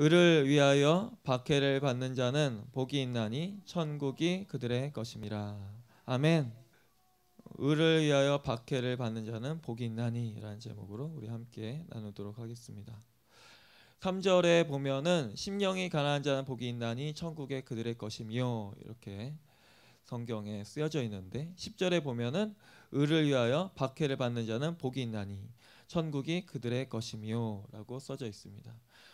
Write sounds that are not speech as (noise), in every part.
을을 위하여 박해를 받는 자는 복이 있나니 천국이 그들의 것입니다. 아멘. 의를 위하여 박해를 받는 자는 복이 있나니라는 제목으로 우리 함께 나누도록 하겠습니다. 3절에 보면은 심령이 가난한 자는 복이 있나니 천국에 그들의 것이며 이렇게 성경에 쓰여져 있는데 10절에 보면은 의를 위하여 박해를 받는 자는 복이 있나니 천국이 그들의 것이며라고 써져 있습니다.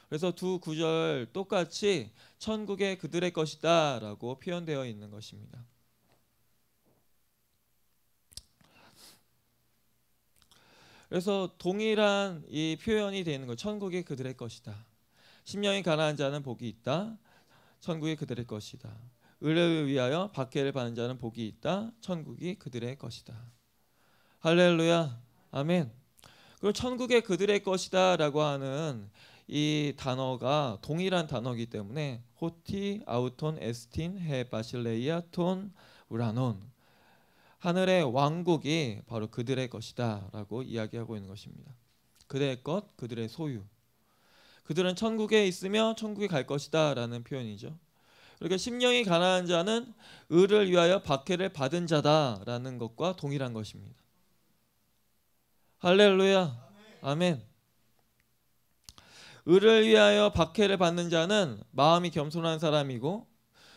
그래서 두 구절 똑같이 천국의 그들의 것이다라고 표현되어 있는 것입니다. 그래서 동일한 이 표현이 되는 거 천국이 그들의 것이다. 심령이 가난한 자는 복이 있다. 천국이 그들의 것이다. 의뢰를 위하여 박해를 받는 자는 복이 있다. 천국이 그들의 것이다. 할렐루야. 아멘. 그리고 천국의 그들의 것이다라고 하는 이 단어가 동일한 단어이기 때문에 호티, 아우톤, 에스틴, 헤, 바실레이아, 톤, 우라논 하늘의 왕국이 바로 그들의 것이다라고 이야기하고 있는 것입니다. 그들의 것, 그들의 소유. 그들은 천국에 있으며 천국에 갈 것이다라는 표현이죠. 그러니까 심령이 가난한 자는 을을 위하여 박해를 받은 자다라는 것과 동일한 것입니다. 할렐루야. 아멘. 아멘. 을을 위하여 박해를 받는 자는 마음이 겸손한 사람이고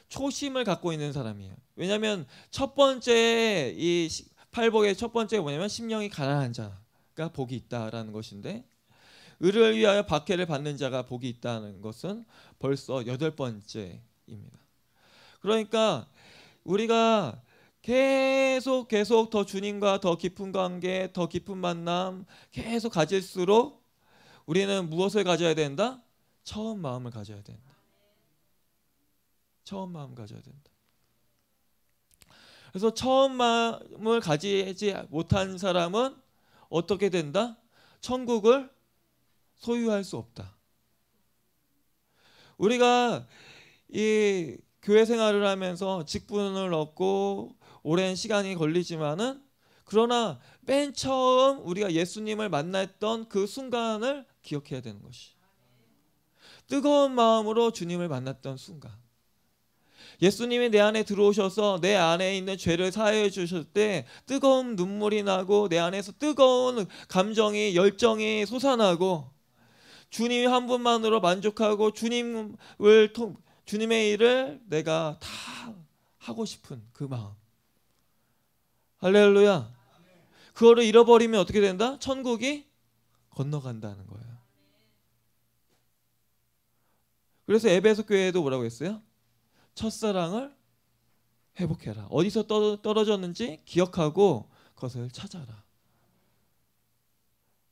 초심을 갖고 있는 사람이에요. 왜냐하면 첫 번째 이 팔복의 첫번째 뭐냐면 심령이 가난한 자가 복이 있다라는 것인데 을을 위하여 박해를 받는 자가 복이 있다는 것은 벌써 여덟 번째입니다. 그러니까 우리가 계속 계속 더 주님과 더 깊은 관계, 더 깊은 만남 계속 가질수록 우리는 무엇을 가져야 된다? 처음 마음을 가져야 된다. 처음 마음 가져야 된다. 그래서 처음 마음을 가지지 못한 사람은 어떻게 된다? 천국을 소유할 수 없다. 우리가 이 교회 생활을 하면서 직분을 얻고 오랜 시간이 걸리지만은 그러나 맨 처음 우리가 예수님을 만났던 그 순간을 기억해야 되는 것이 뜨거운 마음으로 주님을 만났던 순간 예수님이 내 안에 들어오셔서 내 안에 있는 죄를 사해 주실 때 뜨거운 눈물이 나고 내 안에서 뜨거운 감정이 열정이 솟아나고 주님 한 분만으로 만족하고 주님을 통 주님의 일을 내가 다 하고 싶은 그 마음. 할렐루야. 그거를 잃어버리면 어떻게 된다? 천국이 건너간다는 거예요. 그래서 에베소 교회도 에 뭐라고 했어요? 첫사랑을 회복해라. 어디서 떨어졌는지 기억하고 그것을 찾아라.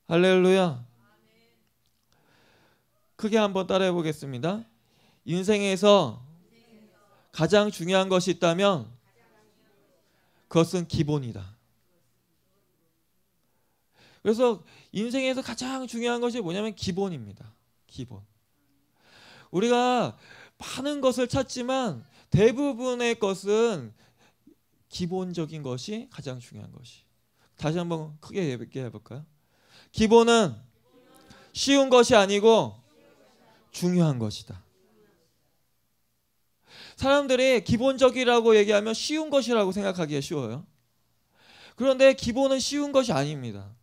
할렐루야. 크게 한번 따라해 보겠습니다. 인생에서 가장 중요한 것이 있다면 그것은 기본이다. 그래서 인생에서 가장 중요한 것이 뭐냐면 기본입니다. 기본. 우리가 많은 것을 찾지만 대부분의 것은 기본적인 것이 가장 중요한 것이. 다시 한번 크게 얘기해 볼까요? 기본은 쉬운 것이 아니고 중요한 것이다. 사람들이 기본적이라고 얘기하면 쉬운 것이라고 생각하기에 쉬워요. 그런데 기본은 쉬운 것이 아닙니다.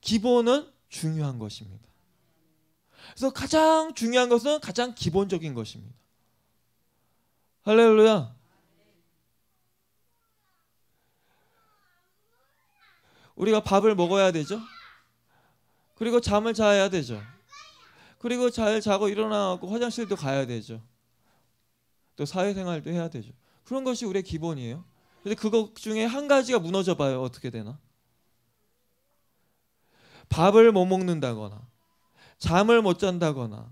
기본은 중요한 것입니다. 그래서 가장 중요한 것은 가장 기본적인 것입니다. 할렐루야. 우리가 밥을 먹어야 되죠. 그리고 잠을 자야 되죠. 그리고 잘 자고 일어나고 화장실도 가야 되죠. 또 사회생활도 해야 되죠. 그런 것이 우리의 기본이에요. 근데 그것 중에 한 가지가 무너져 봐요. 어떻게 되나? 밥을 못 먹는다거나 잠을 못 잔다거나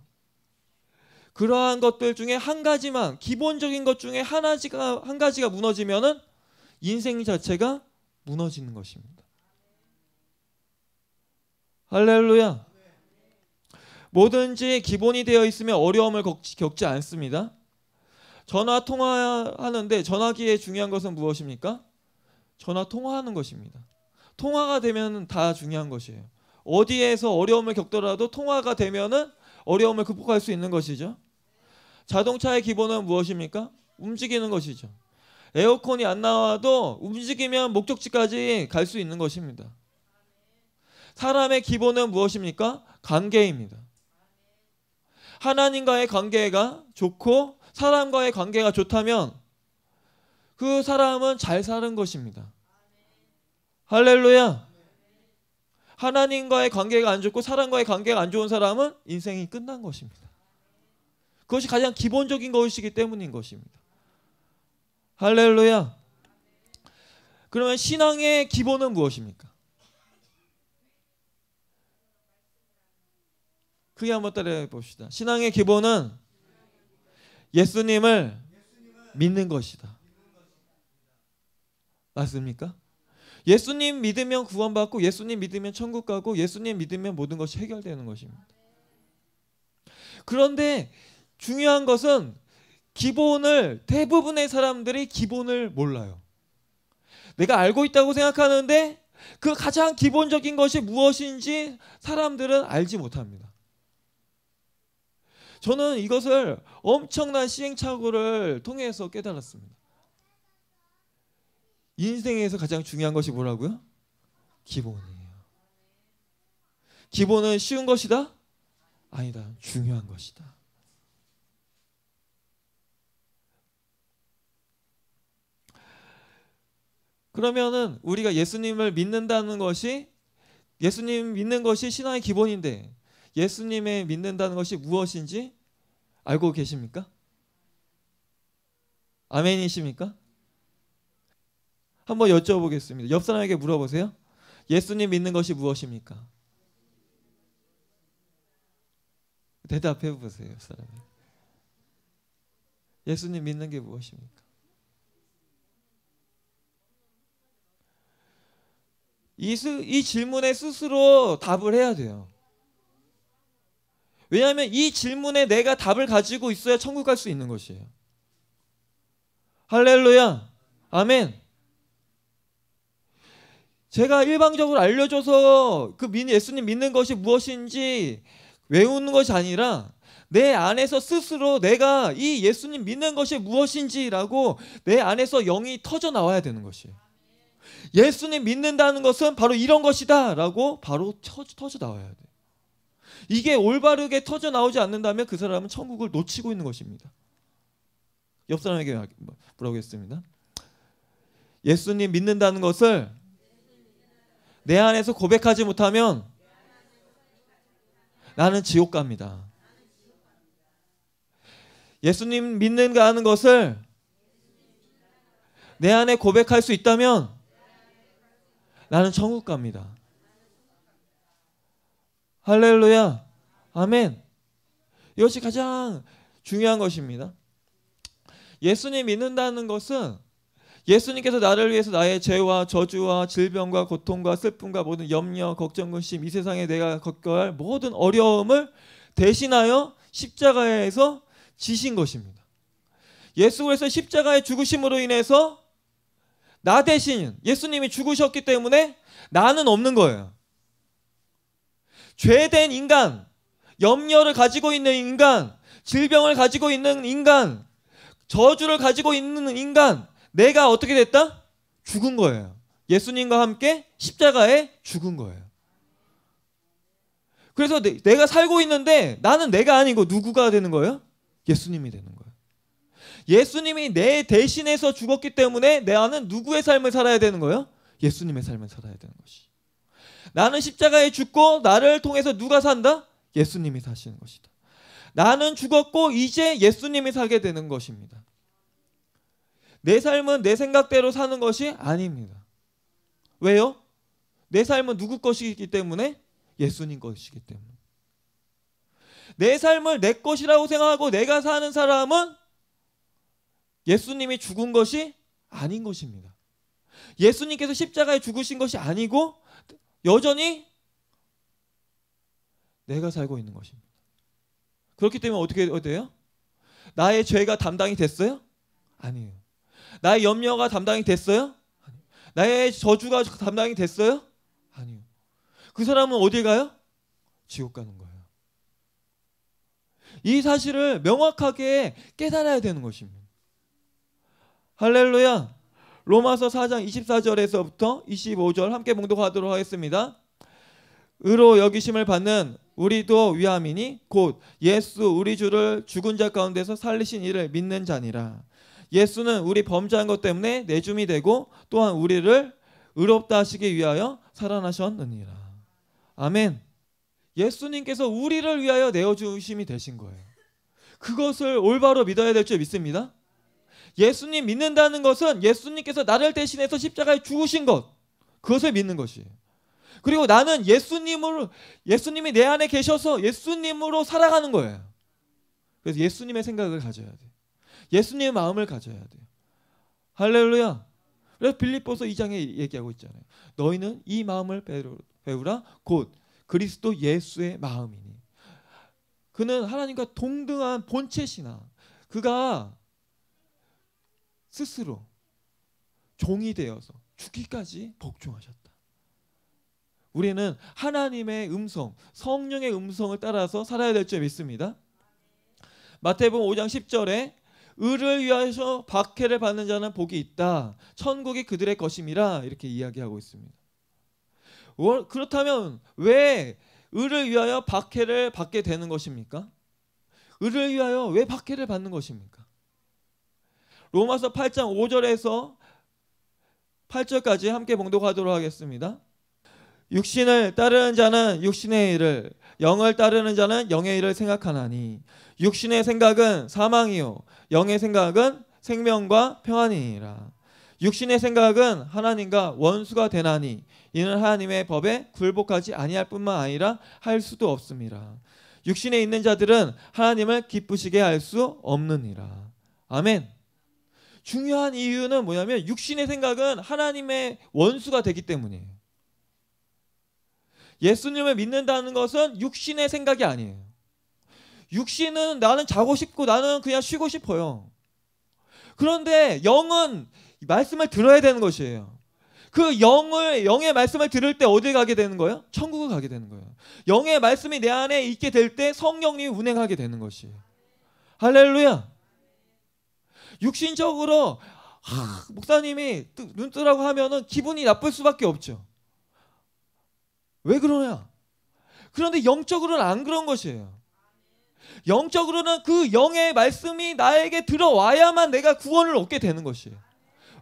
그러한 것들 중에 한 가지만 기본적인 것 중에 하나지가 한 가지가 무너지면은 인생 자체가 무너지는 것입니다. 할렐루야. 뭐든지 기본이 되어 있으면 어려움을 겪지, 않습니다. 전화 통화하는데 전화기에 중요한 것은 무엇입니까? 전화 통화하는 것입니다. 통화가 되면 다 중요한 것이에요. 어디에서 어려움을 겪더라도 통화가 되면은 어려움을 극복할 수 있는 것이죠. 자동차의 기본은 무엇입니까? 움직이는 것이죠. 에어컨이 안 나와도 움직이면 목적지까지 갈 수 있는 것입니다. 사람의 기본은 무엇입니까? 관계입니다. 하나님과의 관계가 좋고 사람과의 관계가 좋다면 그 사람은 잘 사는 것입니다. 할렐루야. 하나님과의 관계가 안 좋고 사람과의 관계가 안 좋은 사람은 인생이 끝난 것입니다. 그것이 가장 기본적인 것이기 때문인 것입니다. 할렐루야. 그러면 신앙의 기본은 무엇입니까? 크게 한번 따라해 봅시다. 신앙의 기본은 예수님을 믿는 것이다. 맞습니까? 예수님 믿으면 구원받고 예수님 믿으면 천국 가고 예수님 믿으면 모든 것이 해결되는 것입니다. 그런데 중요한 것은 기본을 대부분의 사람들이 기본을 몰라요. 내가 알고 있다고 생각하는데 그 가장 기본적인 것이 무엇인지 사람들은 알지 못합니다. 저는 이것을 엄청난 시행착오를 통해서 깨달았습니다. 인생에서 가장 중요한 것이 뭐라고요? 기본이에요. 기본은 쉬운 것이다? 아니다. 중요한 것이다. 그러면은 우리가 예수님을 믿는다는 것이 예수님 믿는 것이 신앙의 기본인데 예수님의 믿는다는 것이 무엇인지 알고 계십니까? 아멘이십니까? 한번 여쭤보겠습니다. 옆 사람에게 물어보세요. 예수님 믿는 것이 무엇입니까? 대답해 보세요, 사람 예수님 믿는 게 무엇입니까? 이, 수, 이 질문에 스스로 답을 해야 돼요. 왜냐하면 이 질문에 내가 답을 가지고 있어야 천국 갈 수 있는 것이에요. 할렐루야. 아멘. 제가 일방적으로 알려줘서 그 예수님 믿는 것이 무엇인지 외우는 것이 아니라 내 안에서 스스로 내가 이 예수님 믿는 것이 무엇인지라고 내 안에서 영이 터져 나와야 되는 것이에요. 예수님 믿는다는 것은 바로 이런 것이다라고 바로 터져, 터져 나와야 돼. 이게 올바르게 터져 나오지 않는다면 그 사람은 천국을 놓치고 있는 것입니다. 옆 사람에게 물어보겠습니다. 예수님 믿는다는 것을 내 안에서 고백하지 못하면 나는 지옥 갑니다. 예수님 믿는가 하는 것을 내 안에 고백할 수 있다면 나는 천국 갑니다. 할렐루야. 아멘. 이것이 가장 중요한 것입니다. 예수님 믿는다는 것은 예수님께서 나를 위해서 나의 죄와 저주와 질병과 고통과 슬픔과 모든 염려, 걱정, 근심, 이 세상에 내가 겪어야 할 모든 어려움을 대신하여 십자가에서 지신 것입니다. 예수 께서 십자가의 죽으심으로 인해서 나 대신 예수님이 죽으셨기 때문에 나는 없는 거예요. 죄된 인간, 염려를 가지고 있는 인간, 질병을 가지고 있는 인간, 저주를 가지고 있는 인간, 내가 어떻게 됐다? 죽은 거예요. 예수님과 함께 십자가에 죽은 거예요. 그래서 내, 내가 살고 있는데 나는 내가 아니고 누구가 되는 거예요? 예수님이 되는 거예요. 예수님이 내 대신해서 죽었기 때문에 나는 누구의 삶을 살아야 되는 거예요? 예수님의 삶을 살아야 되는 것이. 나는 십자가에 죽고 나를 통해서 누가 산다? 예수님이 사시는 것이다. 나는 죽었고 이제 예수님이 살게 되는 것입니다. 내 삶은 내 생각대로 사는 것이 아닙니다. 왜요? 내 삶은 누구 것이기 때문에 예수님 것이기 때문에. 내 삶을 내 것이라고 생각하고 내가 사는 사람은 예수님이 죽은 것이 아닌 것입니다. 예수님께서 십자가에 죽으신 것이 아니고 여전히 내가 살고 있는 것입니다. 그렇기 때문에 어떻게 돼요? 나의 죄가 담당이 됐어요? 아니에요. 나의 염려가 담당이 됐어요? 나의 저주가 담당이 됐어요? 아니요. 그 사람은 어디 가요? 지옥 가는 거예요. 이 사실을 명확하게 깨달아야 되는 것입니다. 할렐루야. 로마서 4장 24절에서부터 25절 함께 봉독하도록 하겠습니다. 의로 여기심을 받는 우리도 위함이니 곧 예수 우리 주를 죽은 자 가운데서 살리신 이를 믿는 자니라. 예수는 우리 범죄한 것 때문에 내줌이 되고 또한 우리를 의롭다 하시기 위하여 살아나셨느니라. 아멘. 예수님께서 우리를 위하여 내어 주심이 되신 거예요. 그것을 올바로 믿어야 될 줄 믿습니다. 예수님 믿는다는 것은 예수님께서 나를 대신해서 십자가에 죽으신 것. 그것을 믿는 것이에요. 그리고 나는 예수님으로 예수님이 내 안에 계셔서 예수님으로 살아가는 거예요. 그래서 예수님의 생각을 가져야 돼. 예수님의 마음을 가져야 돼요. 할렐루야. 그래서 빌립보서 2장에 얘기하고 있잖아요. 너희는 이 마음을 배우라 곧 그리스도 예수의 마음이니. 그는 하나님과 동등한 본체시나 그가 스스로 종이 되어서 죽기까지 복종하셨다. 우리는 하나님의 음성, 성령의 음성을 따라서 살아야 될 줄 믿습니다. 마태복음 5장 10절에 의를 위하여서 박해를 받는 자는 복이 있다. 천국이 그들의 것임이라 이렇게 이야기하고 있습니다. 그렇다면 왜 의를 위하여 박해를 받게 되는 것입니까? 의를 위하여 왜 박해를 받는 것입니까? 로마서 8장 5절에서 8절까지 함께 봉독하도록 하겠습니다. 육신을 따르는 자는 육신의 일을 영을 따르는 자는 영의 일을 생각하나니 육신의 생각은 사망이요 영의 생각은 생명과 평안이니라. 육신의 생각은 하나님과 원수가 되나니 이는 하나님의 법에 굴복하지 아니할 뿐만 아니라 할 수도 없습니다. 육신에 있는 자들은 하나님을 기쁘시게 할 수 없느니라. 아멘. 중요한 이유는 뭐냐면 육신의 생각은 하나님의 원수가 되기 때문이에요. 예수님을 믿는다는 것은 육신의 생각이 아니에요. 육신은 나는 자고 싶고 나는 그냥 쉬고 싶어요. 그런데 영은 말씀을 들어야 되는 것이에요. 그 영을 영의 말씀을 들을 때 어디 가게 되는 거예요? 천국을 가게 되는 거예요. 영의 말씀이 내 안에 있게 될 때 성령님이 운행하게 되는 것이에요. 할렐루야. 육신적으로 하, 목사님이 눈 뜨라고 하면은 기분이 나쁠 수밖에 없죠. 왜 그러냐? 그런데 영적으로는 안 그런 것이에요. 영적으로는 그 영의 말씀이 나에게 들어와야만 내가 구원을 얻게 되는 것이에요.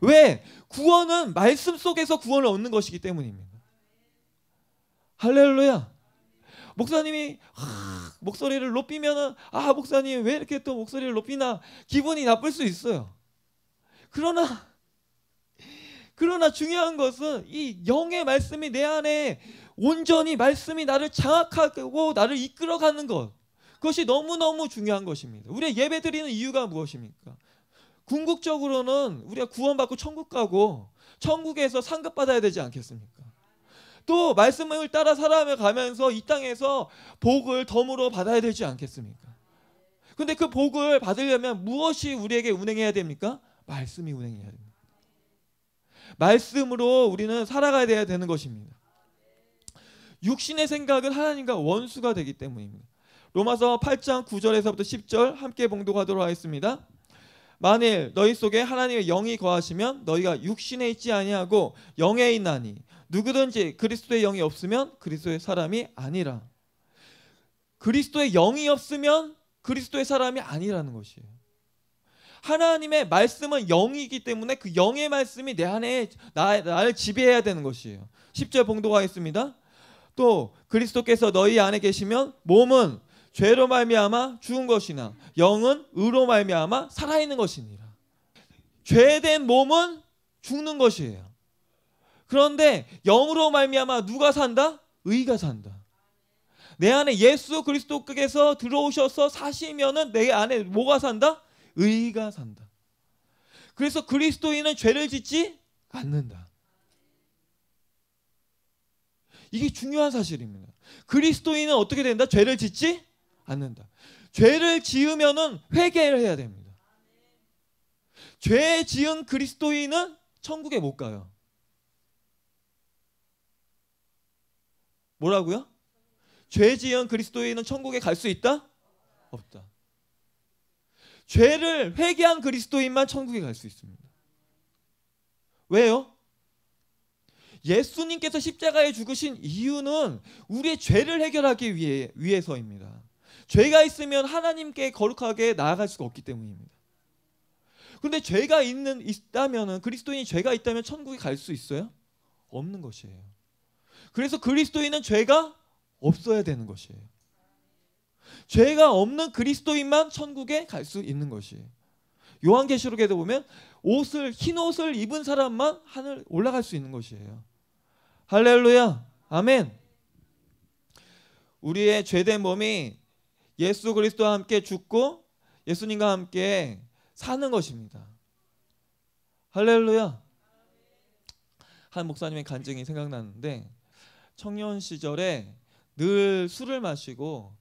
왜? 구원은 말씀 속에서 구원을 얻는 것이기 때문입니다. 할렐루야. 목사님이 아, 목소리를 높이면은 아 목사님 왜 이렇게 또 목소리를 높이나 기분이 나쁠 수 있어요. 그러나 그러나 중요한 것은 이 영의 말씀이 내 안에 온전히 말씀이 나를 장악하고 나를 이끌어가는 것. 그것이 너무너무 중요한 것입니다. 우리가 예배 드리는 이유가 무엇입니까? 궁극적으로는 우리가 구원받고 천국 가고 천국에서 상급받아야 되지 않겠습니까? 또 말씀을 따라 살아가며 가면서 이 땅에서 복을 덤으로 받아야 되지 않겠습니까? 근데 그 복을 받으려면 무엇이 우리에게 운행해야 됩니까? 말씀이 운행해야 됩니다. 말씀으로 우리는 살아가야 되는 것입니다. 육신의 생각은 하나님과 원수가 되기 때문입니다. 로마서 8장 9절에서부터 10절 함께 봉독하도록 하겠습니다. 만일 너희 속에 하나님의 영이 거하시면 너희가 육신에 있지 아니하고 영에 있나니 누구든지 그리스도의 영이 없으면 그리스도의 사람이 아니라 그리스도의 영이 없으면 그리스도의 사람이 아니라는 것이에요. 하나님의 말씀은 영이기 때문에 그 영의 말씀이 내 안에 나, 를 지배해야 되는 것이에요. 10절 봉독하겠습니다. 또 그리스도께서 너희 안에 계시면 몸은 죄로 말미암아 죽은 것이나 영은 의로 말미암아 살아있는 것이니라. 죄된 몸은 죽는 것이에요. 그런데 영으로 말미암아 누가 산다? 의가 산다. 내 안에 예수 그리스도께서 들어오셔서 사시면은 내 안에 뭐가 산다? 의가 산다. 그래서 그리스도인은 죄를 짓지 않는다. 이게 중요한 사실입니다. 그리스도인은 어떻게 된다? 죄를 짓지 않는다. 죄를 지으면은 회개를 해야 됩니다. 죄 지은 그리스도인은 천국에 못 가요. 뭐라고요? 죄 지은 그리스도인은 천국에 갈 수 있다? 없다. 죄를 회개한 그리스도인만 천국에 갈 수 있습니다. 왜요? 예수님께서 십자가에 죽으신 이유는 우리의 죄를 해결하기 위해, 위해서입니다. 죄가 있으면 하나님께 거룩하게 나아갈 수가 없기 때문입니다. 근데 죄가 있는 있다면 그리스도인이 죄가 있다면 천국에 갈 수 있어요? 없는 것이에요. 그래서 그리스도인은 죄가 없어야 되는 것이에요. 죄가 없는 그리스도인만 천국에 갈 수 있는 것이에요. 요한계시록에도 보면 옷을 흰 옷을 입은 사람만 하늘 올라갈 수 있는 것이에요. 할렐루야. 아멘. 우리의 죄된 몸이 예수 그리스도와 함께 죽고 예수님과 함께 사는 것입니다. 할렐루야. 한 목사님의 간증이 생각나는데 청년 시절에 늘 술을 마시고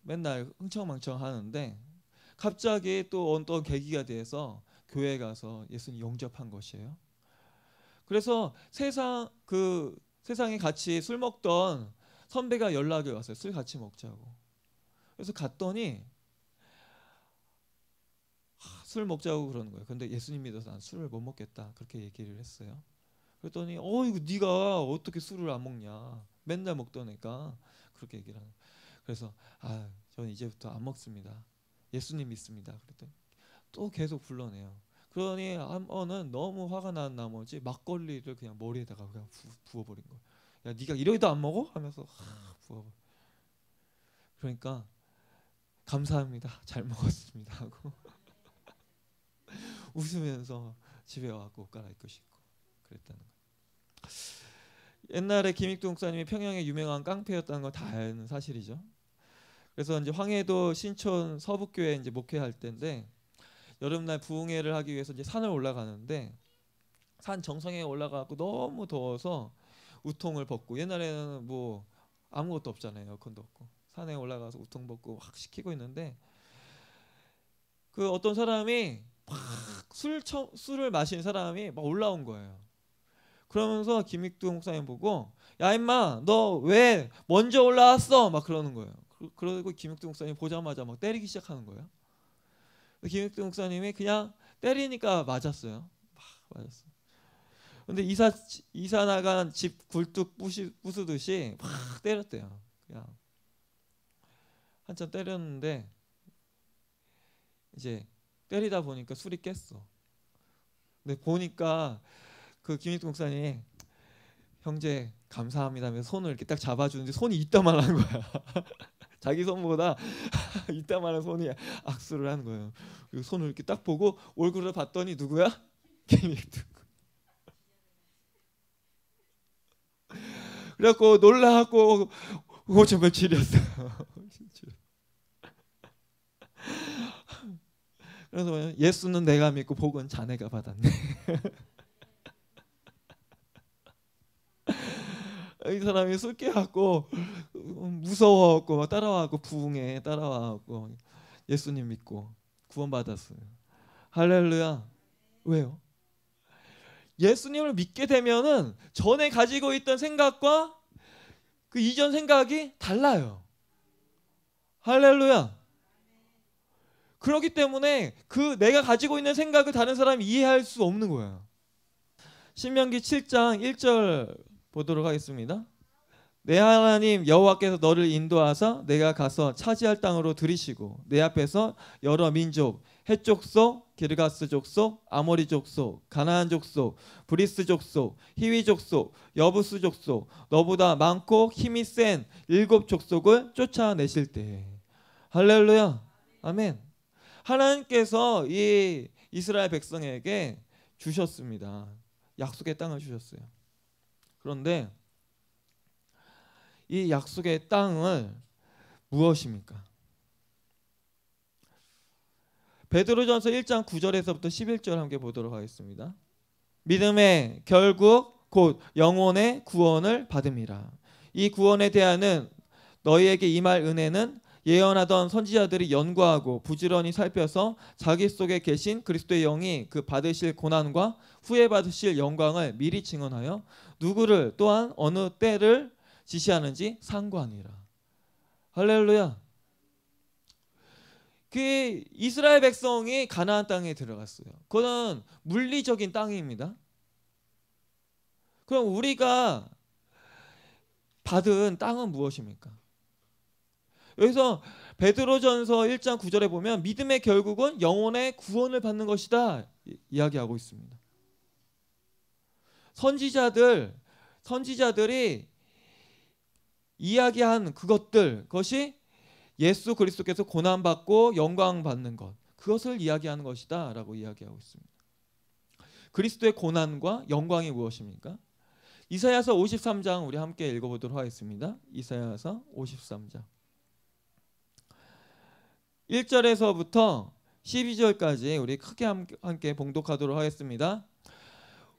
맨날 흥청망청 하는데 갑자기 또 어떤 계기가 돼서 교회 가서 예수님 영접한 것이에요. 그래서 세상 그 세상에 같이 술 먹던 선배가 연락이 왔어요. 술 같이 먹자고. 그래서 갔더니 술 먹자고 그러는 거예요. 근데 예수님 믿어서 난 술을 못 먹겠다. 그렇게 얘기를 했어요. 그랬더니 어 이거 네가 어떻게 술을 안 먹냐. 맨날 먹던 애가 그렇게 얘기를 하는 거예요. 그래서 아 저는 이제부터 안 먹습니다. 예수님 믿습니다. 그랬더니 또 계속 불러내요. 그러니 한번은 너무 화가 난 나머지 막걸리를 그냥 머리에다가 그냥 부, 어버린 거야. 야 네가 이러기도 안 먹어? 하면서 부어버. 그러니까 감사합니다. 잘 먹었습니다 하고 (laughs) 웃으면서 집에 와갖옷 갈아입고 싶고 그랬다는 거예요. 옛날에 김익동 목사님이 평양의 유명한 깡패였다는 걸다 아는 사실이죠. 그래서 이제 황해도 신촌 서북교회 이제 목회할 때인데 여름날 부흥회를 하기 위해서 이제 산을 올라가는데 산 정상에 올라가고 너무 더워서 우통을 벗고 옛날에는 뭐 아무것도 없잖아요 에어컨도 없고 산에 올라가서 우통 벗고 확 식히고 있는데 그 어떤 사람이 막술 술을 마신 사람이 막 올라온 거예요. 그러면서 김익두 목사님 보고 야 임마 너 왜 먼저 올라왔어 막 그러는 거예요. 그, 그러고 김익두 목사님 보자마자 막 때리기 시작하는 거예요. 김익동 목사님이 그냥 때리니까 맞았어요. 막 맞았어. 근데 이사 이사 나간 집 굴뚝 부시, 부수듯이 막 때렸대요. 그냥 한참 때렸는데 이제 때리다 보니까 술이 깼어. 근데 보니까 그 김익동 목사님 형제 감사합니다며 손을 이렇게 딱 잡아주는데 손이 이따만한 거야. (laughs) 자기 손보다 (laughs) 이따만한 손이 악수를 하는 거예요. 그 손을 이렇게 딱 보고 얼굴을 봤더니 누구야? 케미트. (laughs) 그래갖고 놀라갖고 오 정말 지렸어. 그래서 예수는 내가 믿고 복은 자네가 받았네. (laughs) 이 사람이 쑥개갖고 무서워하고막 따라와갖고 부흥에 따라와갖고 예수님 믿고 구원받았어요. 할렐루야. 왜요? 예수님을 믿게 되면은 전에 가지고 있던 생각과 그 이전 생각이 달라요. 할렐루야. 그렇기 때문에 그 내가 가지고 있는 생각을 다른 사람이 이해할 수 없는 거예요. 신명기 7장 1절 보도록 하겠습니다. 내 하나님 여호와께서 너를 인도하사 내가 가서 차지할 땅으로 들이시고 내 앞에서 여러 민족 해족 속, 게르가스 족속, 아모리 족속, 가나안 족속, 브리스 족속, 히위 족속, 여부스 족속, 너보다 많고 힘이 센 일곱 족속을 쫓아내실 때 할렐루야, 아멘. 하나님께서 이 이스라엘 백성에게 주셨습니다. 약속의 땅을 주셨어요. 그런데 이 약속의 땅을 무엇입니까? 베드로전서 1장 9절에서부터 11절 함께 보도록 하겠습니다. 믿음의 결국 곧 영혼의 구원을 받음이라. 이 구원에 대한 너희에게 임할 은혜는 예언하던 선지자들이 연구하고 부지런히 살펴서 자기 속에 계신 그리스도의 영이 그 받으실 고난과 후에 받으실 영광을 미리 증언하여 누구를 또한 어느 때를 지시하는지 상관이라. 할렐루야. 그 이스라엘 백성이 가나안 땅에 들어갔어요. 그거는 물리적인 땅입니다. 그럼 우리가 받은 땅은 무엇입니까? 여기서 베드로전서 1장 9절에 보면 믿음의 결국은 영혼의 구원을 받는 것이다 이야기하고 있습니다. 선지자들 선지자들이 이야기한 그것들 그것이 예수 그리스도께서 고난 받고 영광 받는 것 그것을 이야기하는 것이다라고 이야기하고 있습니다. 그리스도의 고난과 영광이 무엇입니까? 이사야서 53장 우리 함께 읽어보도록 하겠습니다. 이사야서 53장 1절에서부터 12절까지 우리 크게 함께 봉독하도록 하겠습니다.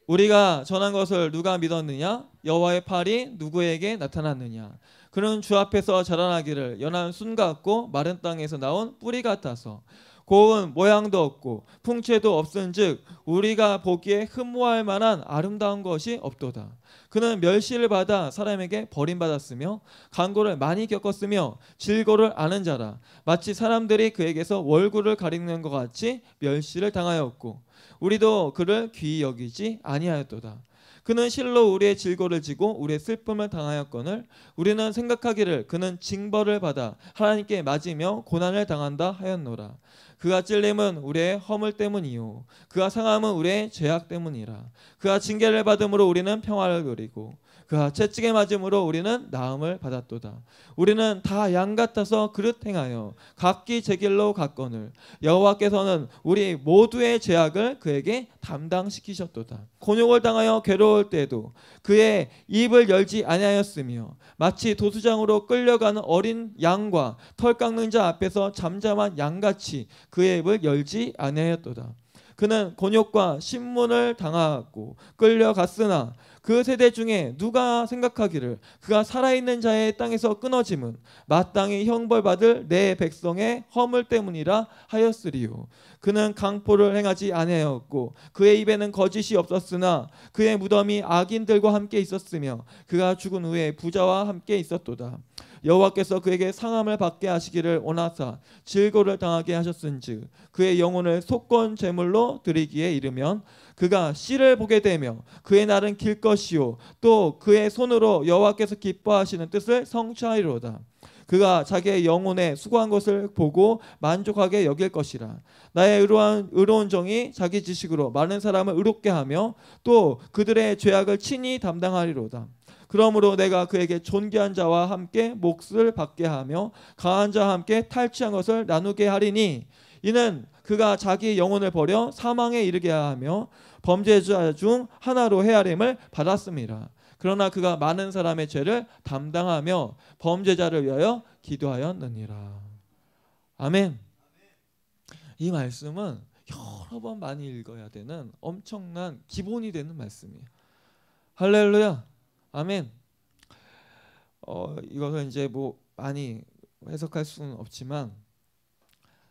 우리가 전한 것을 누가 믿었느냐? 여호와의 팔이 누구에게 나타났느냐? 그는 주 앞에서 자라나기를 연한 순 같고 마른 땅에서 나온 뿌리 같아서 고운 모양도 없고 풍채도 없은즉 우리가 보기에 흠모할 만한 아름다운 것이 없도다. 그는 멸시를 받아 사람에게 버림받았으며 강고를 많이 겪었으며 질고를 아는 자라 마치 사람들이 그에게서 월구를 가리는 것 같이 멸시를 당하였고 우리도 그를 귀히 여기지 아니하였도다. 그는 실로 우리의 질고를 지고 우리의 슬픔을 당하였거늘 우리는 생각하기를 그는 징벌을 받아 하나님께 맞으며 고난을 당한다 하였노라. 그가 찔림은 우리의 허물 때문이요 그가 상함은 우리의 죄악 때문이라 그가 징계를 받음으로 우리는 평화를 누리고 그가 채찍에 맞음으로 우리는 나음을 받았도다. 우리는 다 양 같아서 그릇 행하여 각기 제 길로 갔거늘 여호와께서는 우리 모두의 죄악을 그에게 담당시키셨도다. 곤욕을 당하여 괴로울 때도 그의 입을 열지 아니하였으며 마치 도수장으로 끌려가는 어린 양과 털 깎는 자 앞에서 잠잠한 양같이 그의 입을 열지 아니하였도다. 그는 곤욕과 신문을 당하고 끌려갔으나 그 세대 중에 누가 생각하기를 그가 살아있는 자의 땅에서 끊어짐은 마땅히 형벌받을 내 백성의 허물 때문이라 하였으리요. 그는 강포를 행하지 아니하였고 그의 입에는 거짓이 없었으나 그의 무덤이 악인들과 함께 있었으며 그가 죽은 후에 부자와 함께 있었도다. 여호와께서 그에게 상함을 받게 하시기를 원하사 질고를 당하게 하셨은즉 그의 영혼을 속건 제물로 드리기에 이르면 그가 씨를 보게 되며 그의 날은 길 것이요 또 그의 손으로 여호와께서 기뻐하시는 뜻을 성취하리로다. 그가 자기의 영혼에 수고한 것을 보고 만족하게 여길 것이라. 나의 의로운, 의로운 정이 자기 지식으로 많은 사람을 의롭게 하며 또 그들의 죄악을 친히 담당하리로다. 그러므로 내가 그에게 존귀한 자와 함께 몫을 받게 하며 강한 자와 함께 탈취한 것을 나누게 하리니 이는 그가 자기 영혼을 버려 사망에 이르게 하며 범죄자 중 하나로 헤아림을 받았습니다. 그러나 그가 많은 사람의 죄를 담당하며 범죄자를 위하여 기도하였느니라. 아멘. 이 말씀은 여러 번 많이 읽어야 되는 엄청난 기본이 되는 말씀이에요. 할렐루야. 아멘. 어, 이것은 이제 뭐 많이 해석할 수는 없지만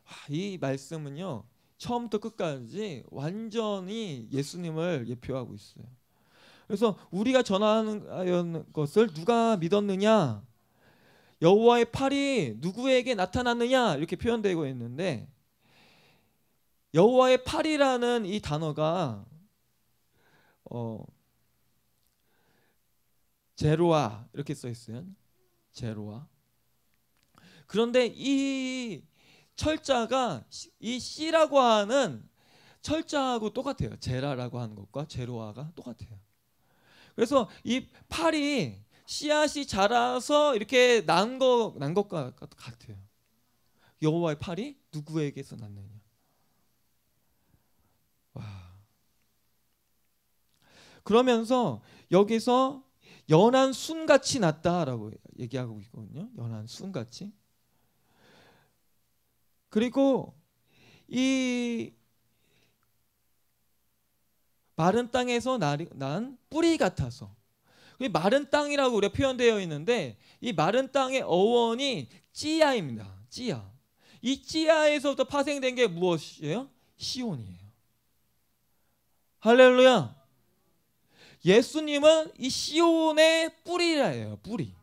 아, 이 말씀은요 처음부터 끝까지 완전히 예수님을 예표하고 있어요. 그래서 우리가 전하는 것을 누가 믿었느냐, 여호와의 팔이 누구에게 나타났느냐 이렇게 표현되고 있는데 여호와의 팔이라는 이 단어가 어, 제로와 이렇게 써 있어요. 제로아. 그런데 이 철자가 이 C라고 하는 철자하고 똑같아요. 제라라고 하는 것과 제로아가 똑같아요. 그래서 이 팔이 씨앗이 자라서 이렇게 난 거 난 것과 같아요. 여호와의 팔이 누구에게서 났느냐? 와. 그러면서 여기서 연한 순같이 났다라고 얘기하고 있거든요. 연한 순같이. 그리고 이 마른 땅에서 난 뿌리 같아서 마른 땅이라고 우리가 표현되어 있는데 이 마른 땅의 어원이 찌야입니다. 찌야. 이 찌야에서부터 파생된 게 무엇이에요? 시온이에요. 할렐루야. 예수님은 이 시온의 뿌리라예요. 뿌리.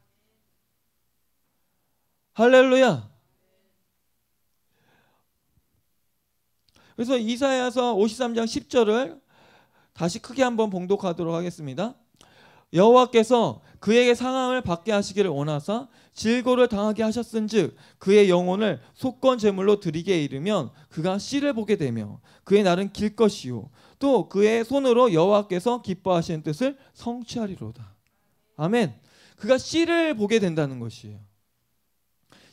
할렐루야. 그래서 이사야서 53장 10절을 다시 크게 한번 봉독하도록 하겠습니다. 여호와께서 그에게 상함을 받게 하시기를 원하사 질고를 당하게 하셨은즉 그의 영혼을 속건 제물로 드리게 이르면 그가 씨를 보게 되며 그의 날은 길 것이요 또 그의 손으로 여호와께서 기뻐하시는 뜻을 성취하리로다. 아멘. 그가 씨를 보게 된다는 것이에요.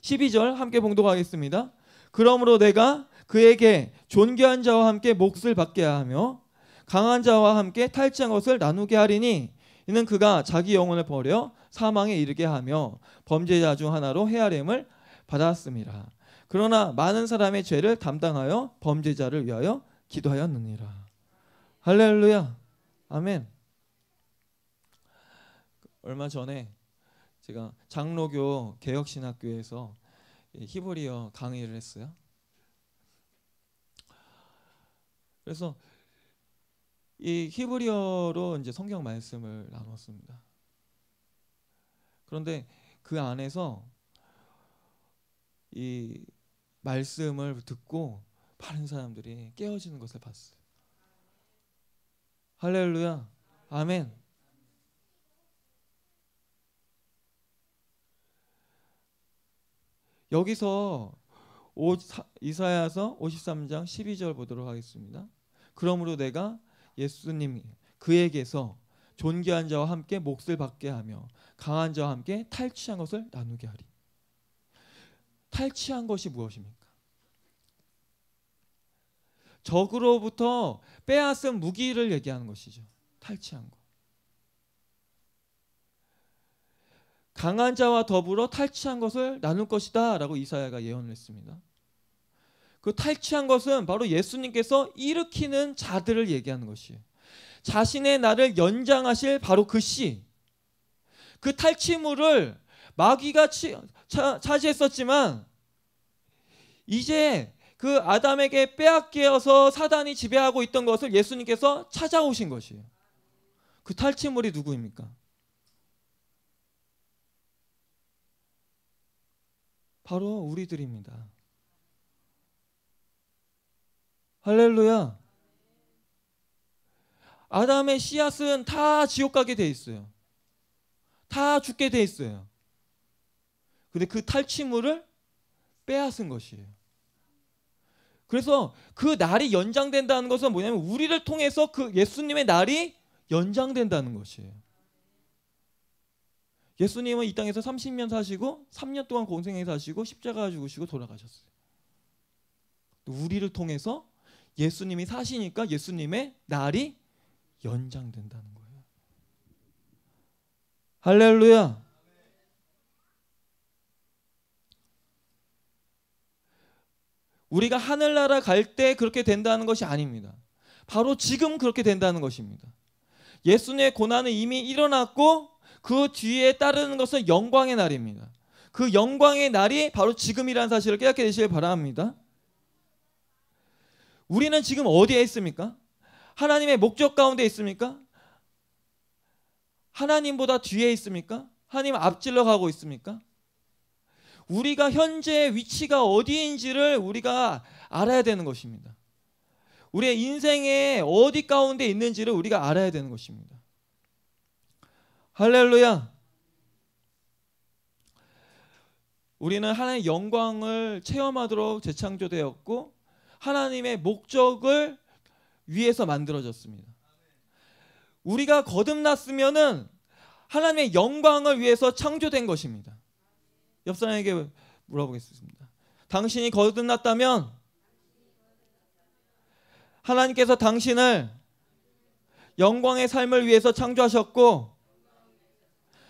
12절 함께 봉독하겠습니다. 그러므로 내가 그에게 존귀한 자와 함께 몫을 받게 하며 강한 자와 함께 탈취한 것을 나누게 하리니 이는 그가 자기 영혼을 버려 사망에 이르게 하며 범죄자 중 하나로 헤아림을 받았습니다. 그러나 많은 사람의 죄를 담당하여 범죄자를 위하여 기도하였느니라. 할렐루야. 아멘. 얼마 전에 제가 장로교 개혁신학교에서 히브리어 강의를 했어요. 그래서 이 히브리어로 이제 성경 말씀을 나눴습니다. 그런데 그 안에서 이 말씀을 듣고 많은 사람들이 깨어지는 것을 봤어요. 할렐루야. 아멘. 여기서 오, 사, 이사야서 53장 12절 보도록 하겠습니다. 그러므로 내가 예수님 그에게서 존귀한 자와 함께 몫을 받게 하며 강한 자와 함께 탈취한 것을 나누게 하리. 탈취한 것이 무엇입니까? 적으로부터 빼앗은 무기를 얘기하는 것이죠. 탈취한 것. 강한 자와 더불어 탈취한 것을 나눌 것이다 라고 이사야가 예언을 했습니다. 그 탈취한 것은 바로 예수님께서 일으키는 자들을 얘기하는 것이에요. 자신의 나를 연장하실 바로 그 씨. 그 탈취물을 마귀가 차, 차지했었지만 이제 그 아담에게 빼앗겨서 사단이 지배하고 있던 것을 예수님께서 찾아오신 것이에요. 그 탈취물이 누구입니까? 바로 우리들입니다. 할렐루야. 아담의 씨앗은 다 지옥 가게 돼 있어요. 다 죽게 돼 있어요. 근데 그 탈취물을 빼앗은 것이에요. 그래서 그 날이 연장된다는 것은 뭐냐면 우리를 통해서 그 예수님의 날이 연장된다는 것이에요. 예수님은 이 땅에서 30년 사시고 3년 동안 공생에 사시고 십자가 죽으시고 돌아가셨어요. 우리를 통해서 예수님이 사시니까 예수님의 날이 연장된다는 거예요. 할렐루야. 우리가 하늘나라 갈 때 그렇게 된다는 것이 아닙니다. 바로 지금 그렇게 된다는 것입니다. 예수님의 고난은 이미 일어났고 그 뒤에 따르는 것은 영광의 날입니다. 그 영광의 날이 바로 지금이라는 사실을 깨닫게 되시길 바랍니다. 우리는 지금 어디에 있습니까? 하나님의 목적 가운데 있습니까? 하나님보다 뒤에 있습니까? 하나님 앞질러 가고 있습니까? 우리가 현재 위치가 어디인지를 우리가 알아야 되는 것입니다. 우리의 인생에 어디 가운데 있는지를 우리가 알아야 되는 것입니다. 할렐루야. 우리는 하나님의 영광을 체험하도록 재창조되었고 하나님의 목적을 위해서 만들어졌습니다. 우리가 거듭났으면은 하나님의 영광을 위해서 창조된 것입니다. 옆 사람에게 물어보겠습니다. 당신이 거듭났다면 하나님께서 당신을 영광의 삶을 위해서 창조하셨고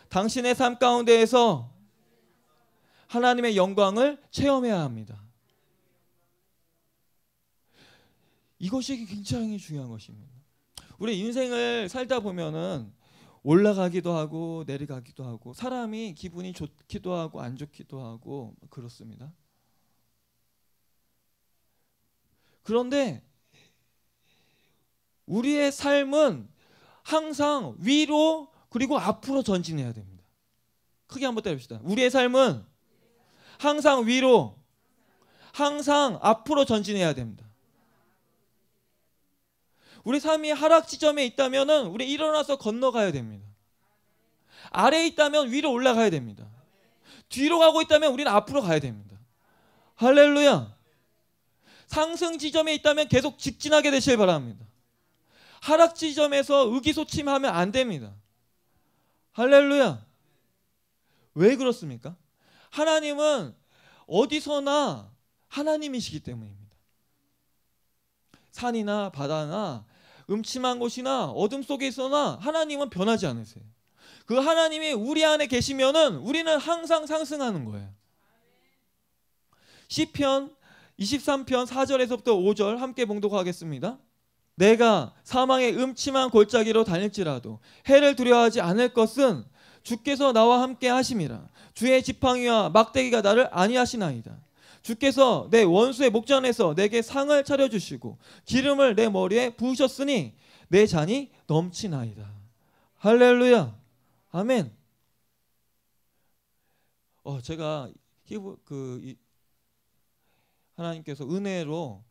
당신의 삶 가운데에서 하나님의 영광을 체험해야 합니다. 이것이 굉장히 중요한 것입니다. 우리 인생을 살다 보면은 올라가기도 하고 내려가기도 하고 사람이 기분이 좋기도 하고 안 좋기도 하고 그렇습니다. 그런데 우리의 삶은 항상 위로 그리고 앞으로 전진해야 됩니다. 크게 한번 때봅시다 우리의 삶은 항상 위로, 항상 앞으로 전진해야 됩니다. 우리 삶이 하락 지점에 있다면 우리 일어나서 건너가야 됩니다. 아래에 있다면 위로 올라가야 됩니다. 뒤로 가고 있다면 우리는 앞으로 가야 됩니다. 할렐루야. 상승 지점에 있다면 계속 직진하게 되시길 바랍니다. 하락 지점에서 의기소침하면 안 됩니다. 할렐루야. 왜 그렇습니까? 하나님은 어디서나 하나님이시기 때문입니다. 산이나 바다나 음침한 곳이나 어둠 속에 있어나 하나님은 변하지 않으세요. 그 하나님이 우리 안에 계시면은 우리는 항상 상승하는 거예요. 시편 23편 4절에서부터 5절 함께 봉독하겠습니다. 내가 사망의 음침한 골짜기로 다닐지라도 해를 두려워하지 않을 것은 주께서 나와 함께 하심이라 주의 지팡이와 막대기가 나를 안위하시나이다. 주께서 내 원수의 목전에서 내게 상을 차려주시고 기름을 내 머리에 부으셨으니 내 잔이 넘치나이다. 할렐루야. 아멘. 어 제가 히브 그 하나님께서 은혜로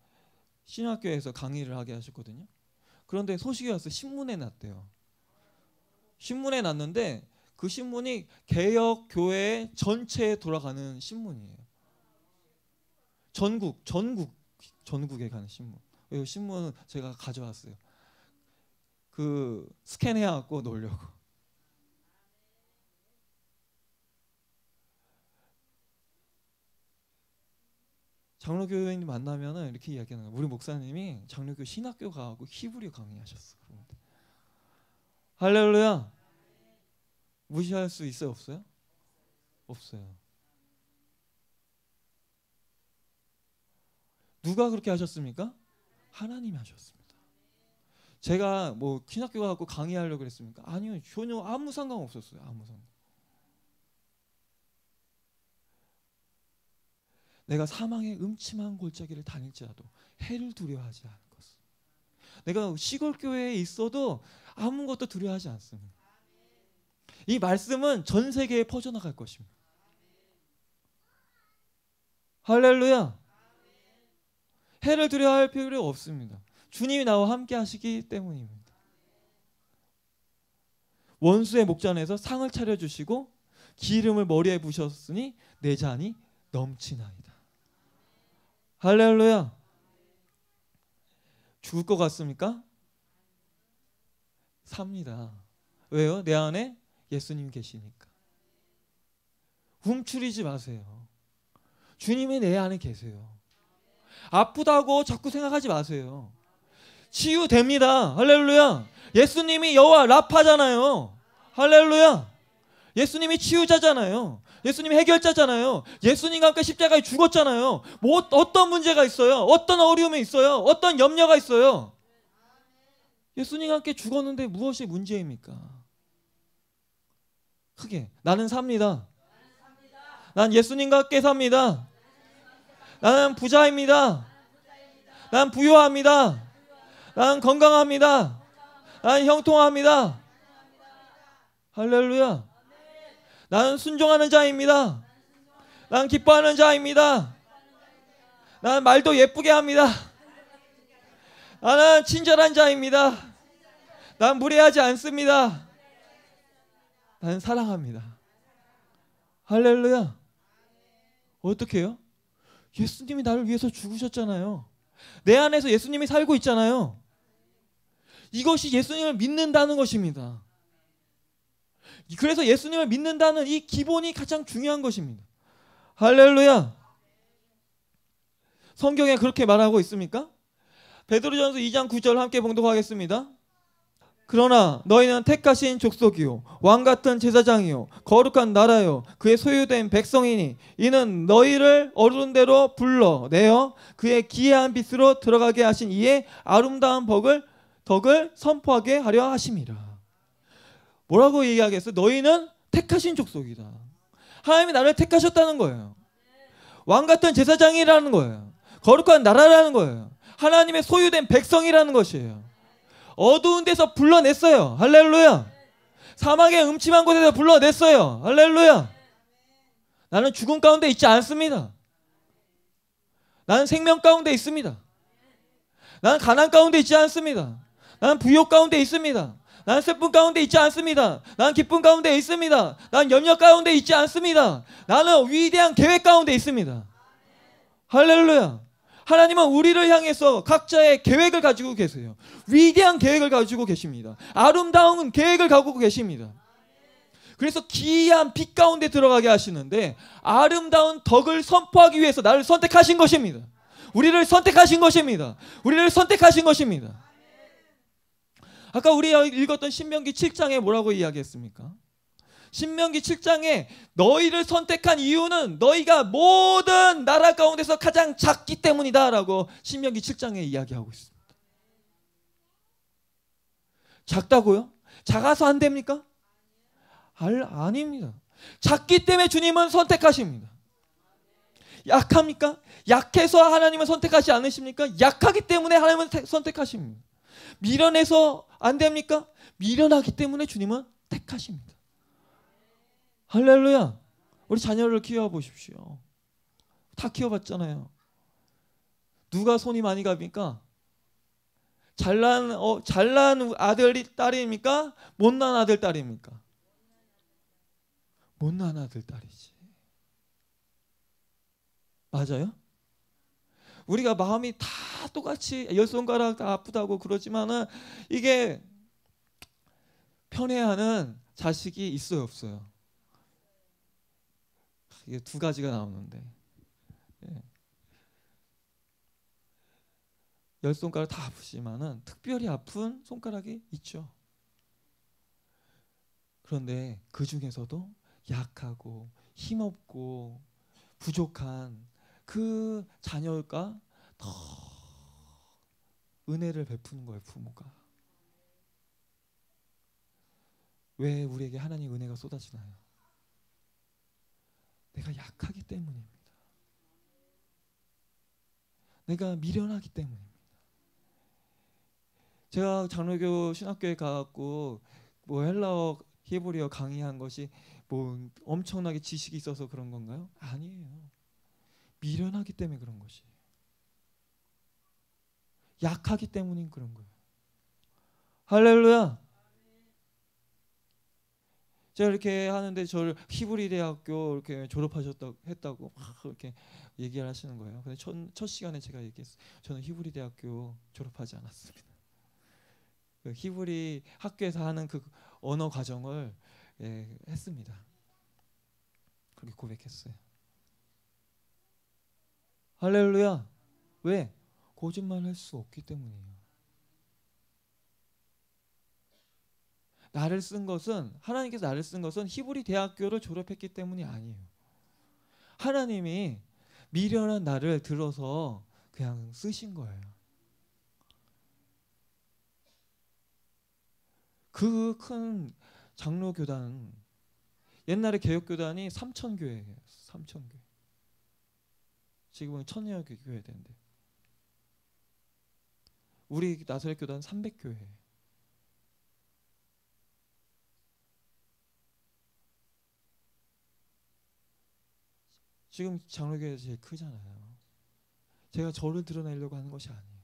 신학교에서 강의를 하게 하셨거든요. 그런데 소식이 와서 신문에 났대요. 신문에 났는데 그 신문이 개혁 교회 전체에 돌아가는 신문이에요. 전국 전국 전국에 가는 신문. 이 신문은 제가 가져왔어요. 그 스캔해 갖고 놓려고 장로 교회님 만나면 이렇게 이야기하는 거예요. 우리 목사님이 장로교 신학교 가고 히브리 강의하셨어. 그런데 할렐루야. 무시할 수 있어요, 없어요? 없어요. 누가 그렇게 하셨습니까? 하나님이 하셨습니다. 제가 뭐 신학교 가고 강의하려고 그랬습니까? 아니요 전혀 아무 상관 없었어요. 아무 상관. 내가 사망의 음침한 골짜기를 다닐지라도 해를 두려워하지 않을 것. 내가 시골 교회에 있어도 아무것도 두려워하지 않습니다. 이 말씀은 전 세계에 퍼져나갈 것입니다. 할렐루야. 해를 두려워할 필요 가 없습니다. 주님이 나와 함께 하시기 때문입니다. 원수의 목전에서 상을 차려 주시고 기름을 머리에 부셨으니 내 잔이 넘치나이다. 할렐루야. 죽을 것 같습니까? 삽니다. 왜요? 내 안에 예수님 계시니까. 훔추지 마세요. 주님이 내 안에 계세요. 아프다고 자꾸 생각하지 마세요. 치유됩니다. 할렐루야. 예수님이 여호와 라파잖아요. 할렐루야. 예수님이 치유자잖아요. 예수님이 해결자잖아요. 예수님과 함께 십자가에 죽었잖아요. 뭐 어떤 문제가 있어요? 어떤 어려움이 있어요? 어떤 염려가 있어요? 예수님과 함께 죽었는데 무엇이 문제입니까? 크게 나는 삽니다. 난 예수님과 함께 삽니다. 나는 부자입니다. 난 부유합니다. 난 건강합니다. 난 형통합니다. 할렐루야. 나는 순종하는 자입니다. 난 기뻐하는 자입니다. 난 말도 예쁘게 합니다. 나는 친절한 자입니다. 난 무례하지 않습니다. 난 사랑합니다. 할렐루야. 어떻게 해요? 예수님이 나를 위해서 죽으셨잖아요. 내 안에서 예수님이 살고 있잖아요. 이것이 예수님을 믿는다는 것입니다. 그래서 예수님을 믿는다는 이 기본이 가장 중요한 것입니다. 할렐루야. 성경에 그렇게 말하고 있습니까? 베드로전서 2장 9절 함께 봉독하겠습니다. 그러나 너희는 택하신 족속이요 왕 같은 제사장이요 거룩한 나라요 그의 소유된 백성이니 이는 너희를 어른 대로 불러내어 그의 기이한 빛으로 들어가게 하신 이에 아름다운 덕을 덕을 선포하게 하려 하심이라. 뭐라고 얘기하겠어? 너희는 택하신 족속이다. 하나님이 나를 택하셨다는 거예요. 왕 같은 제사장이라는 거예요. 거룩한 나라라는 거예요. 하나님의 소유된 백성이라는 것이에요. 어두운 데서 불러냈어요. 할렐루야. 사막의 음침한 곳에서 불러냈어요. 할렐루야. 나는 죽음 가운데 있지 않습니다. 나는 생명 가운데 있습니다. 나는 가난 가운데 있지 않습니다. 나는 부욕 가운데 있습니다. 나는 슬픔 가운데 있지 않습니다. 나는 기쁨 가운데 있습니다. 나는 염려 가운데 있지 않습니다. 나는 위대한 계획 가운데 있습니다. 할렐루야. 하나님은 우리를 향해서 각자의 계획을 가지고 계세요. 위대한 계획을 가지고 계십니다. 아름다운 계획을 가지고 계십니다. 그래서 기이한 빛 가운데 들어가게 하시는데 아름다운 덕을 선포하기 위해서 나를 선택하신 것입니다. 우리를 선택하신 것입니다. 우리를 선택하신 것입니다. 아까 우리 읽었던 신명기 7장에 뭐라고 이야기했습니까? 신명기 7장에 너희를 선택한 이유는 너희가 모든 나라 가운데서 가장 작기 때문이다라고 신명기 7장에 이야기하고 있습니다. 작다고요? 작아서 안 됩니까? 알, 아닙니다. 작기 때문에 주님은 선택하십니다. 약합니까? 약해서 하나님은 선택하지 않으십니까? 약하기 때문에 하나님은 선택하십니다. 미련해서 안 됩니까? 미련하기 때문에 주님은 택하십니다. 할렐루야. 우리 자녀를 키워 보십시오. 다 키워봤잖아요. 누가 손이 많이 갑니까? 잘난 어, 잘난 아들이 딸입니까? 못난 아들 딸입니까? 못난 아들 딸이지. 맞아요? 우리가 마음이 다 똑같이 열 손가락 다 아프다고 그러지만은 이게 편애하는 자식이 있어요 없어요? 이게 두 가지가 나오는데 예. 열 손가락 다 아프지만은 특별히 아픈 손가락이 있죠. 그런데 그 중에서도 약하고 힘없고 부족한 그 자녀가 더 은혜를 베푸는 거예요, 부모가. 왜 우리에게 하나님 은혜가 쏟아지나요? 내가 약하기 때문입니다. 내가 미련하기 때문입니다. 제가 장로교 신학교에 가갖고 뭐 헬라어 히브리어 강의한 것이 뭐 엄청나게 지식이 있어서 그런 건가요? 아니에요. 미련하기 때문에 그런 것이. 약하기 때문인 그런 거예요. 할렐루야. 제가 이렇게 하는데 저를 히브리 대학교 이렇게 졸업하셨다고 했다고 막 이렇게 얘기를 하시는 거예요. 근데 첫, 첫 시간에 제가 얘기했어요. 저는 히브리 대학교 졸업하지 않았습니다. 그 히브리 학교에서 하는 그 언어 과정을 예, 했습니다. 그렇게 고백했어요. 할렐루야. 왜? 거짓말 할 수 없기 때문이에요. 나를 쓴 것은 하나님께서 나를 쓴 것은 히브리 대학교를 졸업했기 때문이 아니에요. 하나님이 미련한 나를 들어서 그냥 쓰신 거예요. 그 큰 장로 교단 옛날에 개혁 교단이 삼천 교회예요. 삼천 교회. 지금은 천여 교회 된대. 우리 나사렛 교단 300교회예요. 지금 장로교회서 제일 크잖아요. 제가 저를 드러내려고 하는 것이 아니에요.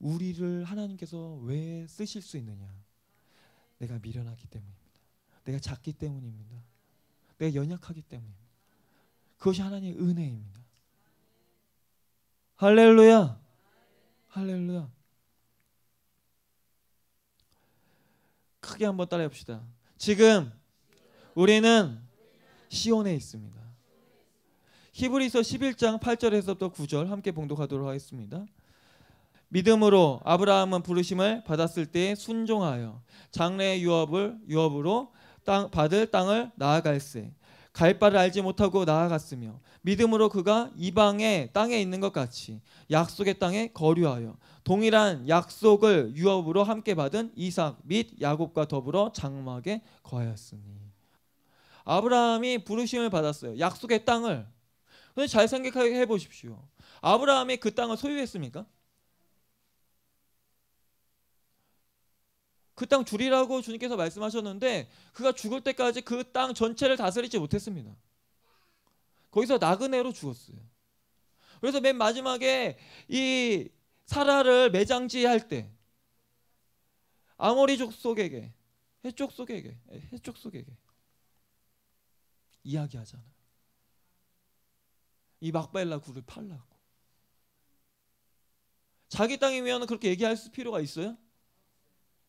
우리를 하나님께서 왜 쓰실 수 있느냐? 내가 미련하기 때문입니다. 내가 작기 때문입니다. 내가 연약하기 때문입니다. 그것이 하나님의 은혜입니다. 할렐루야! 할렐루야! 크게 한번 따라해 봅시다. 지금 우리는 시온에 있습니다. 히브리서 11장 8절에서부터 9절 함께 봉독하도록 하겠습니다. 믿음으로 아브라함은 부르심을 받았을 때 순종하여 장래의 유업을 유업으로 땅, 받을 땅을 나아갈세 갈 바를 알지 못하고 나아갔으며 믿음으로 그가 이방의 땅에 있는 것 같이 약속의 땅에 거류하여 동일한 약속을 유업으로 함께 받은 이삭 및 야곱과 더불어 장막에 거하였으니 아브라함이 부르심을 받았어요. 약속의 땅을. 근데 잘 생각해 보십시오. 아브라함이 그 땅을 소유했습니까? 그 땅 줄이라고 주님께서 말씀하셨는데 그가 죽을 때까지 그 땅 전체를 다스리지 못했습니다. 거기서 나그네로 죽었어요. 그래서 맨 마지막에 이 사라를 매장지할 때 아모리족 속에게 해족 속에게 해족 속에게 이야기하잖아요. 이 막발라 굴을 팔라고. 자기 땅이면 그렇게 얘기할 필요가 있어요?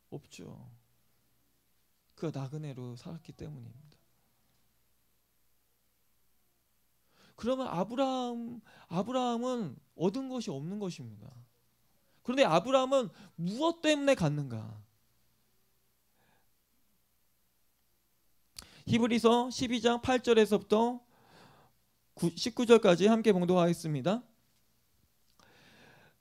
없죠. 그 나그네로 살았기 때문입니다. 그러면 아브라함 아브라함은 얻은 것이 없는 것입니다. 그런데 아브라함은 무엇 때문에 갔는가? 히브리서 12장 8절에서부터 19절까지 함께 봉독하겠습니다.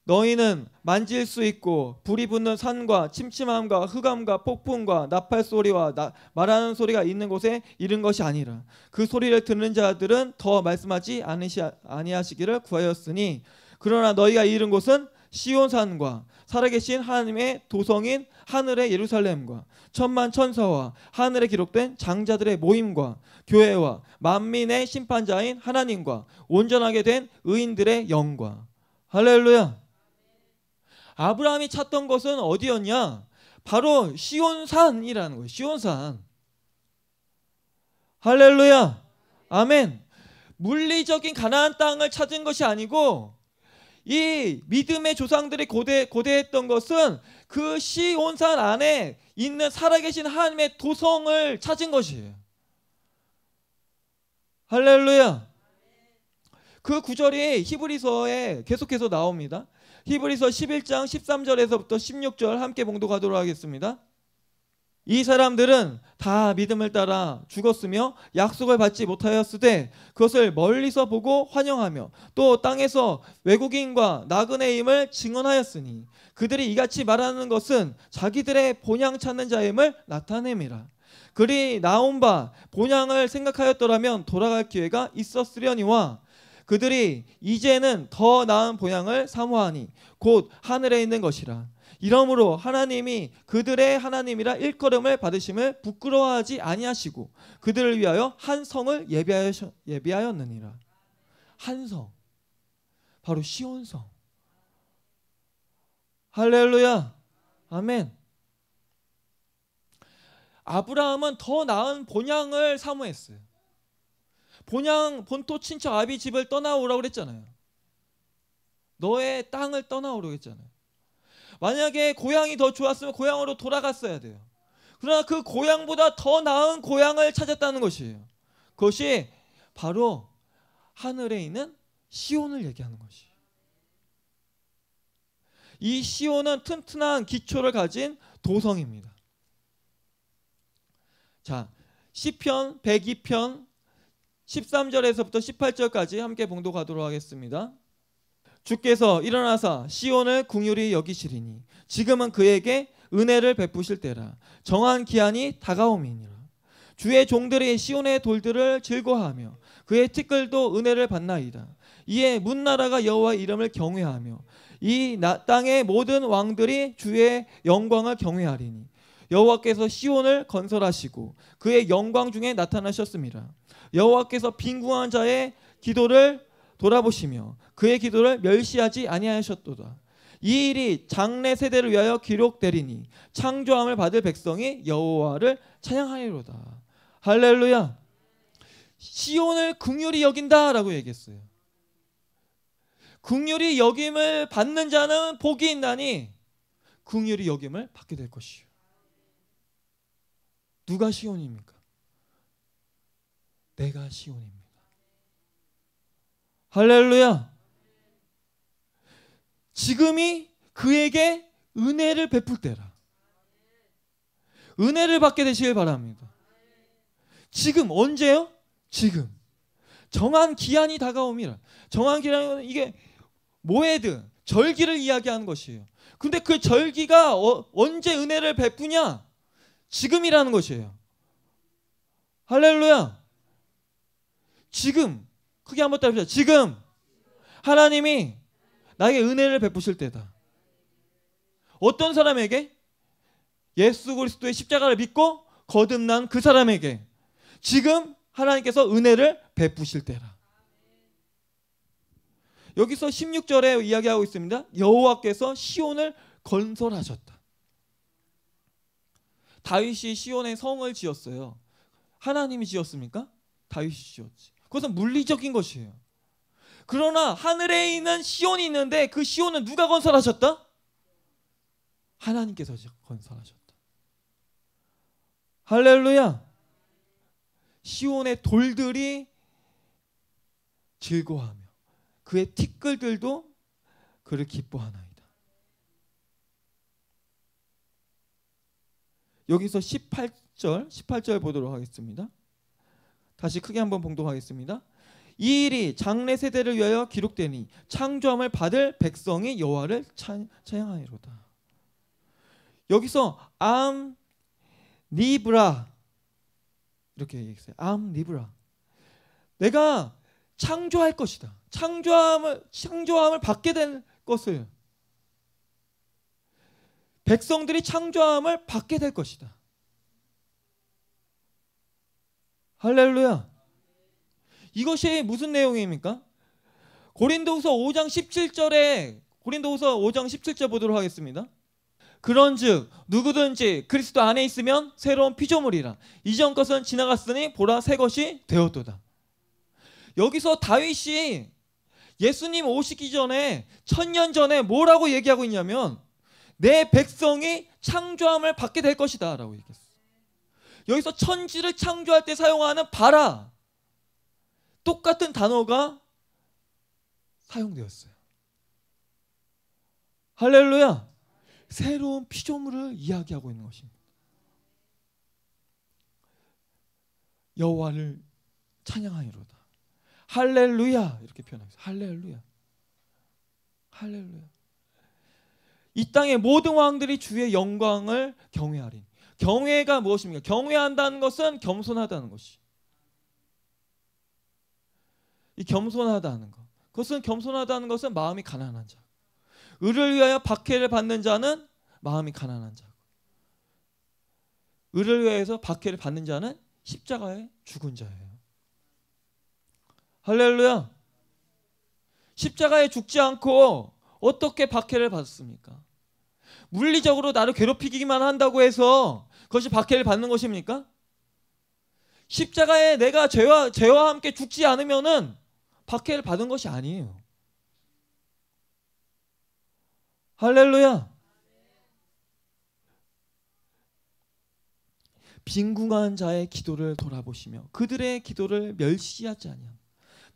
너희는 만질 수 있고 불이 붙는 산과 침침함과 흑암과 폭풍과 나팔 소리와 나, 말하는 소리가 있는 곳에 이른 것이 아니라 그 소리를 듣는 자들은 더 말씀하지 아니시, 아니하시기를 구하였으니 그러나 너희가 이른 곳은 시온산과 살아계신 하나님의 도성인 하늘의 예루살렘과 천만 천사와 하늘에 기록된 장자들의 모임과 교회와 만민의 심판자인 하나님과 온전하게 된 의인들의 영과 할렐루야. 아브라함이 찾던 것은 어디였냐? 바로 시온산이라는 거예요. 시온산. 할렐루야. 아멘. 물리적인 가나안 땅을 찾은 것이 아니고 이 믿음의 조상들이 고대 고대했던 것은 그 시온산 안에 있는 살아계신 하나님의 도성을 찾은 것이에요. 할렐루야. 그 구절이 히브리서에 계속해서 나옵니다. 히브리서 11장 13절에서부터 16절 함께 봉독하도록 하겠습니다. 이 사람들은 다 믿음을 따라 죽었으며 약속을 받지 못하였을 때 그것을 멀리서 보고 환영하며 또 땅에서 외국인과 나그네임을 증언하였으니 그들이 이같이 말하는 것은 자기들의 본향 찾는 자임을 나타냄이라. 그리 나온 바 본향을 생각하였더라면 돌아갈 기회가 있었으려니와 그들이 이제는 더 나은 본향을 사모하니 곧 하늘에 있는 것이라. 이러므로 하나님이 그들의 하나님이라 일컬음을 받으심을 부끄러워하지 아니하시고 그들을 위하여 한 성을 예비하였, 느니라한 성. 바로 시온성. 할렐루야. 아멘. 아브라함은 더 나은 본향을 사모했어요. 본향 본토 친척 아비 집을 떠나오라고 그랬잖아요. 너의 땅을 떠나오라고 했잖아요. 만약에 고향이 더 좋았으면 고향으로 돌아갔어야 돼요. 그러나 그 고향보다 더 나은 고향을 찾았다는 것이에요. 그것이 바로 하늘에 있는 시온을 얘기하는 것이. 이 시온은 튼튼한 기초를 가진 도성입니다. 자, 시편 102편 13절에서부터 18절까지 함께 봉독하도록 하겠습니다. 주께서 일어나서 시온을 궁휼히 여기시리니 지금은 그에게 은혜를 베푸실 때라 정한 기한이 다가옴이니라 주의 종들이 시온의 돌들을 즐거워하며 그의 티끌도 은혜를 받나이다 이에 문나라가 여호와 이름을 경외하며 이 땅의 모든 왕들이 주의 영광을 경외하리니 여호와께서 시온을 건설하시고 그의 영광 중에 나타나셨습니다 여호와께서 빈궁한 자의 기도를 돌아보시며 그의 기도를 멸시하지 아니하셨도다. 이 일이 장래 세대를 위하여 기록되리니 창조함을 받을 백성이 여호와를 찬양하리로다. 할렐루야. 시온을 긍휼히 여긴다라고 얘기했어요. 긍휼히 여김을 받는 자는 복이 있나니 긍휼히 여김을 받게 될 것이요. 누가 시온입니까? 내가 시온입니다. 할렐루야. 지금이 그에게 은혜를 베풀 때라. 은혜를 받게 되시길 바랍니다. 지금 언제요? 지금. 정한 기한이 다가옵니다. 정한 기한은 이게 모에드 절기를 이야기하는 것이에요. 근데 그 절기가 어, 언제 은혜를 베푸냐? 지금이라는 것이에요. 할렐루야. 지금 크게 한번 따봅시다. 지금 하나님이 나에게 은혜를 베푸실 때다. 어떤 사람에게? 예수 그리스도의 십자가를 믿고 거듭난 그 사람에게 지금 하나님께서 은혜를 베푸실 때라. 여기서 16절에 이야기하고 있습니다. 여호와께서 시온을 건설하셨다. 다윗이 시온에 성을 지었어요. 하나님이 지었습니까? 다윗이 지었지. 그것은 물리적인 것이에요. 그러나 하늘에 있는 시온이 있는데 그 시온은 누가 건설하셨다? 하나님께서 건설하셨다. 할렐루야. 시온의 돌들이 즐거워하며 그의 티끌들도 그를 기뻐하나이다. 여기서 18절 18절 보도록 하겠습니다. 다시 크게 한번 봉독하겠습니다. 이 일이 장래 세대를 위하여 기록되니 창조함을 받을 백성이 여호와를 찬양하리로다. 여기서 암 니브라 이렇게 얘기했어요. 암 니브라. 내가 창조할 것이다. 창조함을 창조함을 받게 될 것을 백성들이 창조함을 받게 될 것이다. 할렐루야. 이것이 무슨 내용입니까? 고린도후서 5장 17절에 고린도후서 5장 17절 보도록 하겠습니다. 그런즉 누구든지 그리스도 안에 있으면 새로운 피조물이라 이전 것은 지나갔으니 보라 새 것이 되었도다. 여기서 다윗이 예수님 오시기 전에 천년 전에 뭐라고 얘기하고 있냐면 내 백성이 창조함을 받게 될 것이다라고 얘기했어요. 여기서 천지를 창조할 때 사용하는 바라 똑같은 단어가 사용되었어요. 할렐루야. 새로운 피조물을 이야기하고 있는 것입니다. 여호와를 찬양하니로다. 할렐루야 이렇게 표현하죠. 할렐루야. 할렐루야. 이 땅의 모든 왕들이 주의 영광을 경외하리. 경외가 무엇입니까? 경외한다는 것은 겸손하다는 것이. 이 겸손하다는 것. 그것은 겸손하다는 것은 마음이 가난한 자. 의를 위하여 박해를 받는 자는 마음이 가난한 자. 의를 위해서 박해를 받는 자는 십자가에 죽은 자예요. 할렐루야. 십자가에 죽지 않고 어떻게 박해를 받습니까? 물리적으로 나를 괴롭히기만 한다고 해서 그것이 박해를 받는 것입니까? 십자가에 내가 죄와, 죄와 함께 죽지 않으면은 박해를 받은 것이 아니에요. 할렐루야. 빈궁한 자의 기도를 돌아보시며 그들의 기도를 멸시하지 아니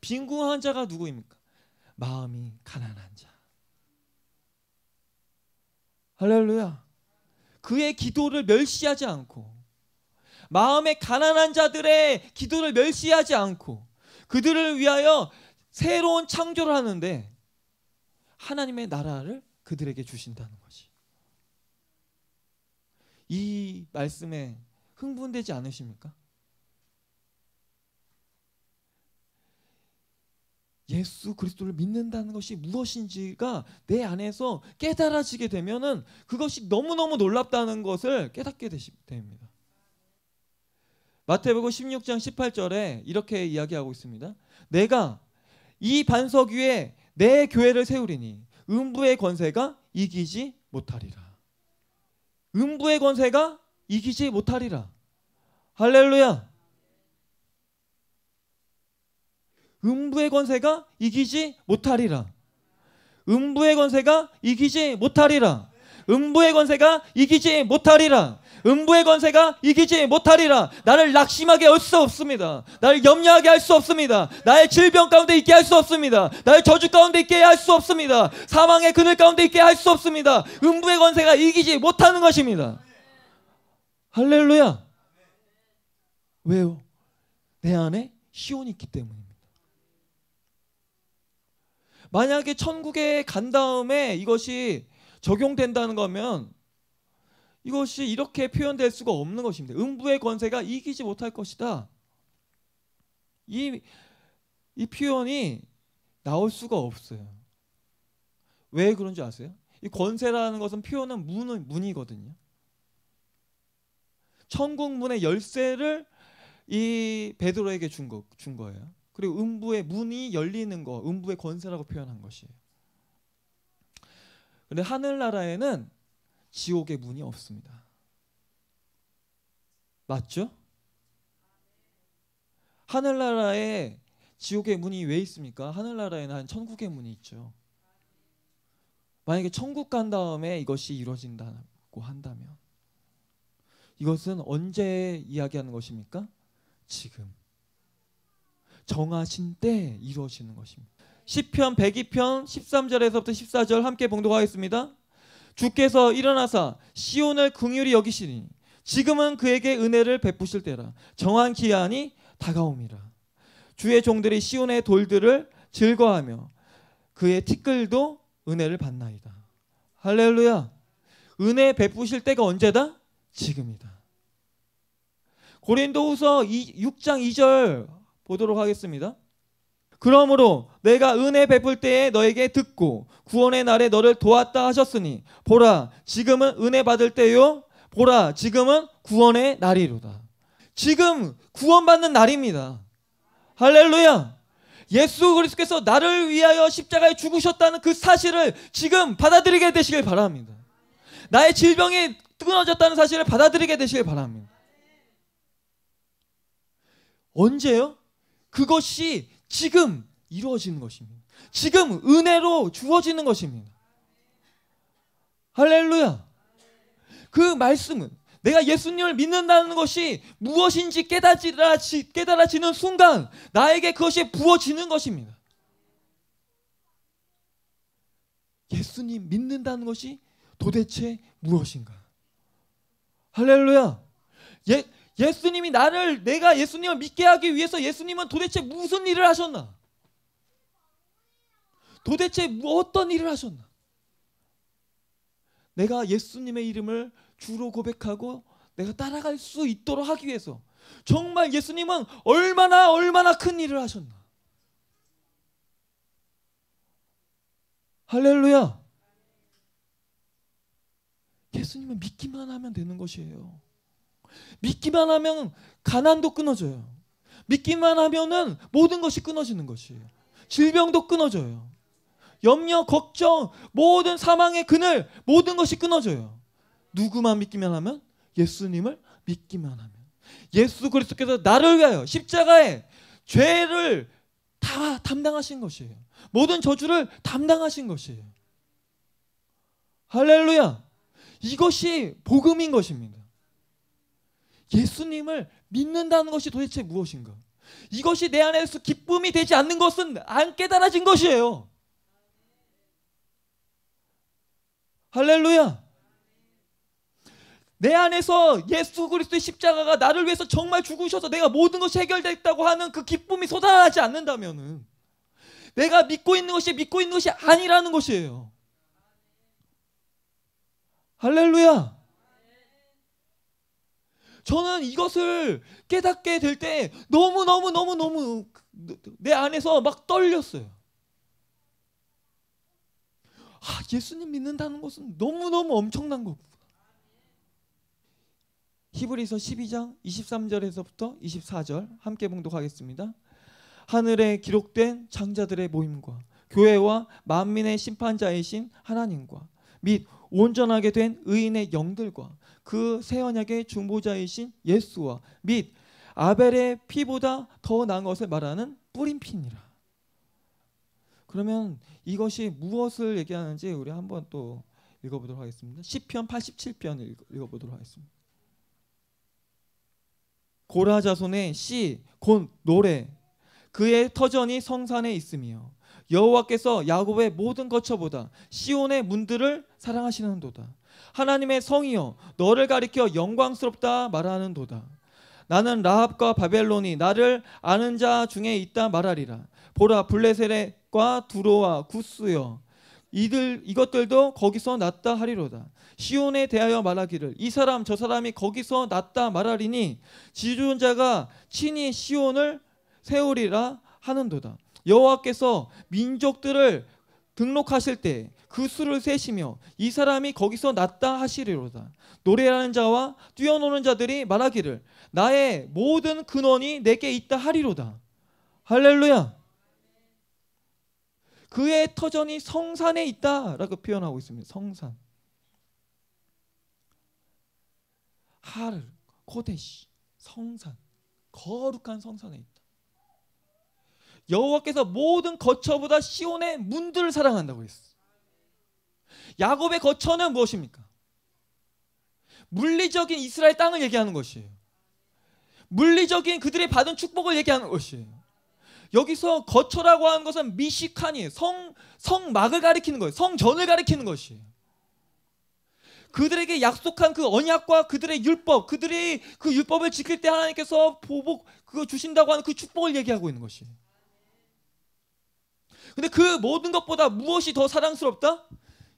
빈궁한 자가 누구입니까? 마음이 가난한 자. 할렐루야. 그의 기도를 멸시하지 않고 마음에 가난한 자들의 기도를 멸시하지 않고 그들을 위하여 새로운 창조를 하는데 하나님의 나라를 그들에게 주신다는 것이. 이 말씀에 흥분되지 않으십니까? 예수 그리스도를 믿는다는 것이 무엇인지가 내 안에서 깨달아지게 되면은 그것이 너무너무 놀랍다는 것을 깨닫게 됩니다. 마태복음 16장 18절에 이렇게 이야기하고 있습니다. 내가 이 반석 위에 내 교회를 세우리니 음부의 권세가 이기지 못하리라. 음부의 권세가 이기지 못하리라. 할렐루야. 음부의 권세가 이기지 못하리라. 음부의 권세가 이기지 못하리라. 음부의 권세가 이기지 못하리라. 음부의 권세가 이기지 못하리라. 나를 낙심하게 할 수 없습니다. 나를 염려하게 할 수 없습니다. 나의 질병 가운데 있게 할 수 없습니다. 나의 저주 가운데 있게 할 수 없습니다. 사망의 그늘 가운데 있게 할 수 없습니다. 음부의 권세가 이기지 못하는 것입니다. 할렐루야. 왜요? 내 안에 시온이 있기 때문입니다. 만약에 천국에 간 다음에 이것이 적용된다는 거면 이것이 이렇게 표현될 수가 없는 것입니다. 음부의 권세가 이기지 못할 것이다. 이, 이 표현이 나올 수가 없어요. 왜 그런지 아세요? 이 권세라는 것은 표현은 문, 문이거든요. 천국 문의 열쇠를 이 베드로에게 준, 거, 준 거예요. 그리고 음부의 문이 열리는 거, 음부의 권세라고 표현한 것이에요. 근데 하늘나라에는 지옥의 문이 없습니다. 맞죠? 하늘나라에 지옥의 문이 왜 있습니까? 하늘나라에는 한 천국의 문이 있죠. 만약에 천국 간 다음에 이것이 이루어진다고 한다면 이것은 언제 이야기하는 것입니까? 지금. 정하신 때 이루어지는 것입니다. 시편 102편 13절에서부터 14절 함께 봉독하겠습니다. 주께서 일어나사 시온을 긍휼히 여기시니 지금은 그에게 은혜를 베푸실 때라 정한 기한이 다가옵니다. 주의 종들이 시온의 돌들을 즐거하며 그의 티끌도 은혜를 받나이다. 할렐루야. 은혜 베푸실 때가 언제다? 지금이다. 고린도후서 6장 2절 보도록 하겠습니다. 그러므로 내가 은혜 베풀 때에 너에게 듣고 구원의 날에 너를 도왔다 하셨으니 보라 지금은 은혜 받을 때요 보라 지금은 구원의 날이로다. 지금 구원받는 날입니다. 할렐루야. 예수 그리스께서 나를 위하여 십자가에 죽으셨다는 그 사실을 지금 받아들이게 되시길 바랍니다. 나의 질병이 끊어졌다는 사실을 받아들이게 되시길 바랍니다. 언제요? 그것이 지금 이루어지는 것입니다. 지금 은혜로 주어지는 것입니다. 할렐루야. 그 말씀은 내가 예수님을 믿는다는 것이 무엇인지 깨달아 깨달아지는 순간 나에게 그것이 부어지는 것입니다. 예수님 믿는다는 것이 도대체 무엇인가? 할렐루야. 예, 예수님이 나를 내가 예수님을 믿게 하기 위해서 예수님은 도대체 무슨 일을 하셨나? 도대체 뭐 어떤 일을 하셨나? 내가 예수님의 이름을 주로 고백하고 내가 따라갈 수 있도록 하기 위해서 정말 예수님은 얼마나 얼마나 큰 일을 하셨나? 할렐루야. 예수님은 믿기만 하면 되는 것이에요. 믿기만 하면 가난도 끊어져요. 믿기만 하면은 모든 것이 끊어지는 것이에요. 질병도 끊어져요. 염려, 걱정, 모든 사망의 그늘, 모든 것이 끊어져요. 누구만 믿기만 하면 예수님을 믿기만 하면 예수 그리스도께서 나를 위하여 십자가에 죄를 다 담당하신 것이에요. 모든 저주를 담당하신 것이에요. 할렐루야. 이것이 복음인 것입니다. 예수님을 믿는다는 것이 도대체 무엇인가? 이것이 내 안에서 기쁨이 되지 않는 것은 안 깨달아진 것이에요. 할렐루야. 내 안에서 예수 그리스도의 십자가가 나를 위해서 정말 죽으셔서 내가 모든 것이 해결됐다고 하는 그 기쁨이 솟아나지 않는다면 내가 믿고 있는 것이 믿고 있는 것이 아니라는 것이에요. 할렐루야. 저는 이것을 깨닫게 될 때 너무 너무 너무 너무 내 안에서 막 떨렸어요. 아, 예수님 믿는다는 것은 너무 너무 엄청난 거구나. 히브리서 12장 23절에서부터 24절 함께 봉독하겠습니다. 하늘에 기록된 장자들의 모임과 교회와 만민의 심판자이신 하나님과 및 온전하게 된 의인의 영들과 그새 언약의 중보자이신 예수와 및 아벨의 피보다 더 나은 것을 말하는 뿌림핀니라 그러면 이것이 무엇을 얘기하는지 우리 한번 또 읽어보도록 하겠습니다. 시편 87편을 읽어보도록 하겠습니다. 고라 자손의 시, 곤, 노래 그의 터전이 성산에 있으며 여호와께서 야곱의 모든 거처보다 시온의 문들을 사랑하시는도다. 하나님의 성이여 너를 가리켜 영광스럽다 말하는도다. 나는 라합과 바벨론이 나를 아는 자 중에 있다 말하리라. 보라 블레셋과 두로와 구스여 이들 이것들도 거기서 났다 하리로다. 시온에 대하여 말하기를 이 사람 저 사람이 거기서 났다 말하리니 지존자가 친히 시온을 세우리라 하는도다. 여호와께서 민족들을 등록하실 때그 수를 세시며 이 사람이 거기서 낫다 하시리로다. 노래하는 자와 뛰어노는 자들이 말하기를 나의 모든 근원이 내게 있다 하리로다. 할렐루야. 그의 터전이 성산에 있다라고 표현하고 있습니다. 성산. 하르 코데시 성산 거룩한 성산에 있다. 여호와께서 모든 거처보다 시온의 문들을 사랑한다고 했어. 야곱의 거처는 무엇입니까? 물리적인 이스라엘 땅을 얘기하는 것이에요. 물리적인 그들이 받은 축복을 얘기하는 것이에요. 여기서 거처라고 하는 것은 미시칸이에요. 성, 성막을 가리키는 거예요. 성전을 가리키는 것이에요. 그들에게 약속한 그 언약과 그들의 율법, 그들이 그 율법을 지킬 때 하나님께서 보복, 그거 주신다고 하는 그 축복을 얘기하고 있는 것이에요. 근데 그 모든 것보다 무엇이 더 사랑스럽다?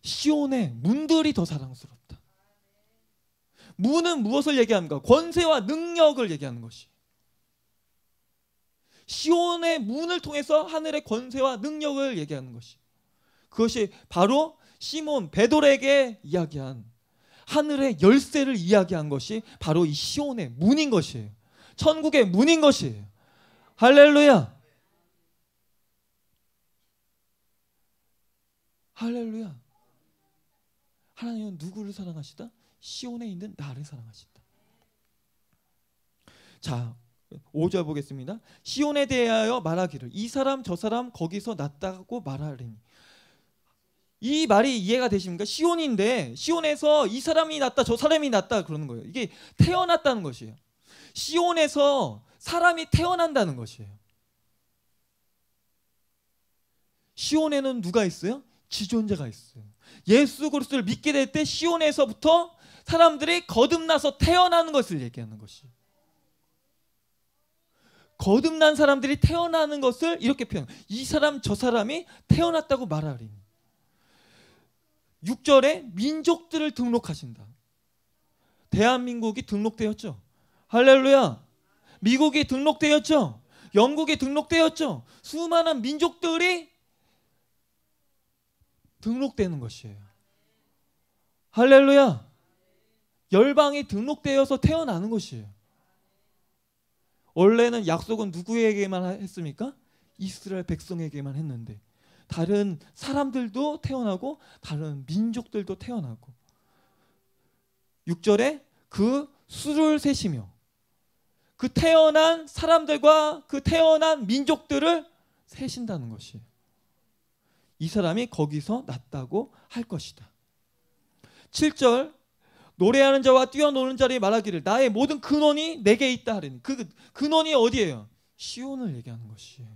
시온의 문들이 더 사랑스럽다. 문은 무엇을 얘기하는가? 권세와 능력을 얘기하는 것이. 시온의 문을 통해서 하늘의 권세와 능력을 얘기하는 것이. 그것이 바로 시몬 베돌에게 이야기한 하늘의 열쇠를 이야기한 것이 바로 이 시온의 문인 것이에요. 천국의 문인 것이에요. 할렐루야. 할렐루야. 하나님은 누구를 사랑하시다? 시온에 있는 나를 사랑하신다. 자, 5절 보겠습니다. 시온에 대하여 말하기를 이 사람 저 사람 거기서 났다고 말하리니 이 말이 이해가 되십니까? 시온인데 시온에서 이 사람이 났다 저 사람이 났다 그러는 거예요. 이게 태어났다는 것이에요. 시온에서 사람이 태어난다는 것이에요. 시온에는 누가 있어요? 지존자가 있어요. 예수 그리스도를 믿게 될 때 시온에서부터 사람들이 거듭나서 태어나는 것을 얘기하는 것이. 거듭난 사람들이 태어나는 것을 이렇게 표현이 사람 저 사람이 태어났다고 말하리 6절에 민족들을 등록하신다. 대한민국이 등록되었죠. 할렐루야. 미국이 등록되었죠. 영국이 등록되었죠. 수많은 민족들이 등록되는 것이에요. 할렐루야! 열방이 등록되어서 태어나는 것이에요. 원래는 약속은 누구에게만 했습니까? 이스라엘 백성에게만 했는데 다른 사람들도 태어나고 다른 민족들도 태어나고 6절에 그 수를 세시며 그 태어난 사람들과 그 태어난 민족들을 세신다는 것이에요. 이 사람이 거기서 났다고 할 것이다. 7절 노래하는 자와 뛰어노는 자를 말하기를 나의 모든 근원이 내게 있다 하리니 그 근원이 어디예요? 시온을 얘기하는 것이에요.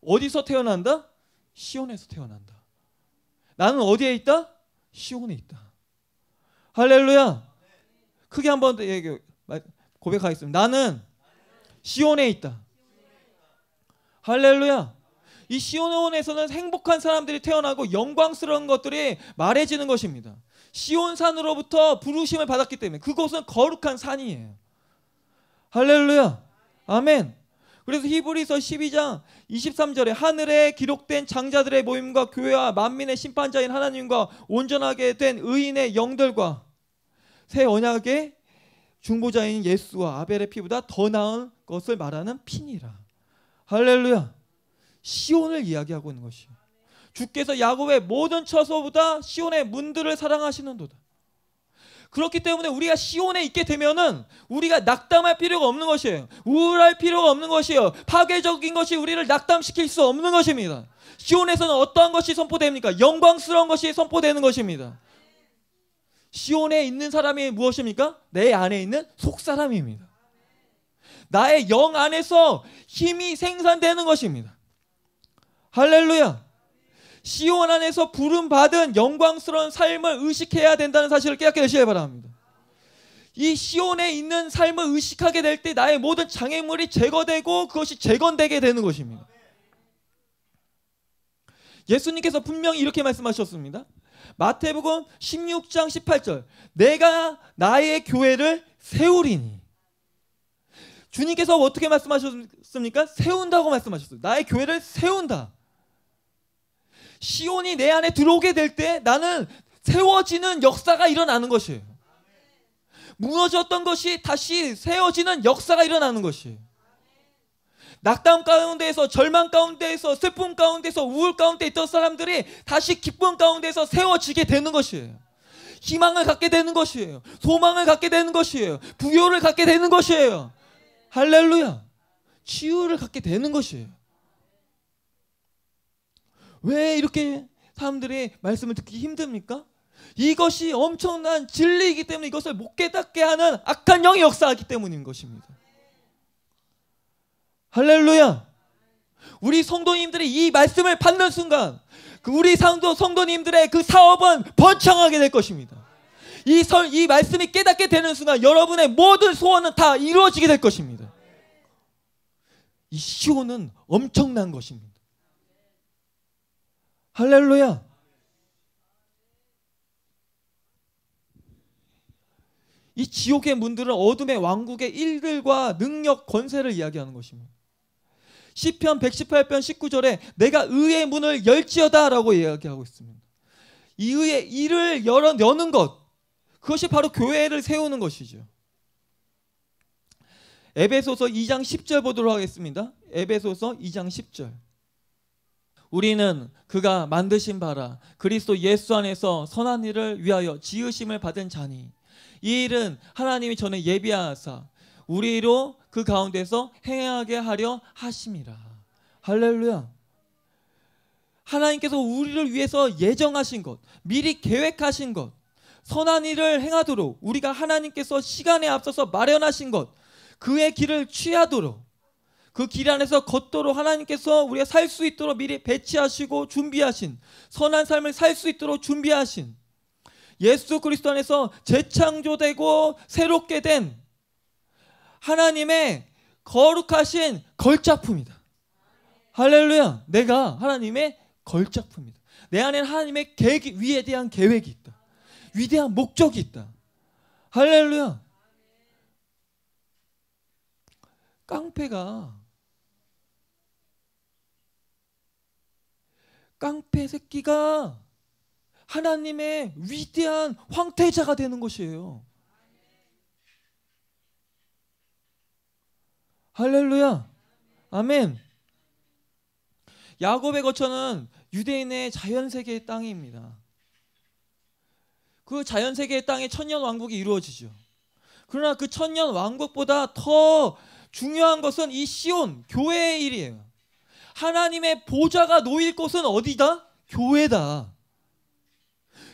어디서 태어난다? 시온에서 태어난다. 나는 어디에 있다? 시온에 있다. 할렐루야. 크게 한번 얘기 고백하겠습니다. 나는 시온에 있다. 할렐루야. 이 시온에서는 행복한 사람들이 태어나고 영광스러운 것들이 말해지는 것입니다. 시온산으로부터 부르심을 받았기 때문에 그곳은 거룩한 산이에요. 할렐루야. 아멘. 그래서 히브리서 12장 23절에 하늘에 기록된 장자들의 모임과 교회와 만민의 심판자인 하나님과 온전하게 된 의인의 영들과 새 언약의 중보자인 예수와 아벨의 피보다 더 나은 것을 말하는 피니라. 할렐루야. 시온을 이야기하고 있는 것이요. 주께서 야곱의 모든 처소보다 시온의 문들을 사랑하시는도다. 그렇기 때문에 우리가 시온에 있게 되면은 우리가 낙담할 필요가 없는 것이에요. 우울할 필요가 없는 것이에요. 파괴적인 것이 우리를 낙담시킬 수 없는 것입니다. 시온에서는 어떠한 것이 선포됩니까? 영광스러운 것이 선포되는 것입니다. 시온에 있는 사람이 무엇입니까? 내 안에 있는 속사람입니다. 나의 영 안에서 힘이 생산되는 것입니다. 할렐루야. 시온 안에서 부름 받은 영광스러운 삶을 의식해야 된다는 사실을 깨닫게 되시길 바랍니다. 이 시온에 있는 삶을 의식하게 될 때 나의 모든 장애물이 제거되고 그것이 재건되게 되는 것입니다. 예수님께서 분명히 이렇게 말씀하셨습니다. 마태복음 16장 18절. 내가 나의 교회를 세우리니. 주님께서 어떻게 말씀하셨습니까? 세운다고 말씀하셨어요. 나의 교회를 세운다. 시온이 내 안에 들어오게 될 때 나는 세워지는 역사가 일어나는 것이에요. 무너졌던 것이 다시 세워지는 역사가 일어나는 것이에요. 낙담 가운데에서 절망 가운데에서 슬픔 가운데서 우울 가운데 있던 사람들이 다시 기쁨 가운데서 세워지게 되는 것이에요. 희망을 갖게 되는 것이에요. 소망을 갖게 되는 것이에요. 부요를 갖게 되는 것이에요. 할렐루야. 치유를 갖게 되는 것이에요. 왜 이렇게 사람들의 말씀을 듣기 힘듭니까? 이것이 엄청난 진리이기 때문에 이것을 못 깨닫게 하는 악한 영이 역사하기 때문인 것입니다. 할렐루야! 우리 성도님들이 이 말씀을 받는 순간 그 우리 상도 성도님들의 그 사업은 번창하게 될 것입니다. 이, 설, 이 말씀이 깨닫게 되는 순간 여러분의 모든 소원은 다 이루어지게 될 것입니다. 이 시호는 엄청난 것입니다. 할렐루야. 이 지옥의 문들은 어둠의 왕국의 일들과 능력 권세를 이야기하는 것입니다. 시편 118편 19절에 내가 의의 문을 열지어다라고 이야기하고 있습니다. 이 의의 일을 열어 여는 것 그것이 바로 교회를 세우는 것이죠. 에베소서 2장 10절 보도록 하겠습니다. 에베소서 2장 10절. 우리는 그가 만드신 바라 그리스도 예수 안에서 선한 일을 위하여 지으심을 받은 자니 이 일은 하나님이 전에 예비하사 우리로 그 가운데서 행하게 하려 하심이라 할렐루야 하나님께서 우리를 위해서 예정하신 것 미리 계획하신 것 선한 일을 행하도록 우리가 하나님께서 시간에 앞서서 마련하신 것 그의 길을 취하도록 그길 안에서 걷도록 하나님께서 우리가 살 수 있도록 미리 배치하시고 준비하신 선한 삶을 살 수 있도록 준비하신 예수 그리스도 안에서 재창조되고 새롭게 된 하나님의 거룩하신 걸작품이다. 할렐루야. 내가 하나님의 걸작품이다. 내안에 하나님의 계획 위에 대한 계획이 있다. 위대한 목적이 있다. 할렐루야. 깡패가 깡패 새끼가 하나님의 위대한 황태자가 되는 것이에요. 할렐루야. 아멘. 야곱의 거처는 유대인의 자연 세계의 땅입니다. 그 자연 세계의 땅에 천년 왕국이 이루어지죠. 그러나 그 천년 왕국보다 더 중요한 것은 이 시온 교회의 일이에요. 하나님의 보좌가 놓일 곳은 어디다? 교회다.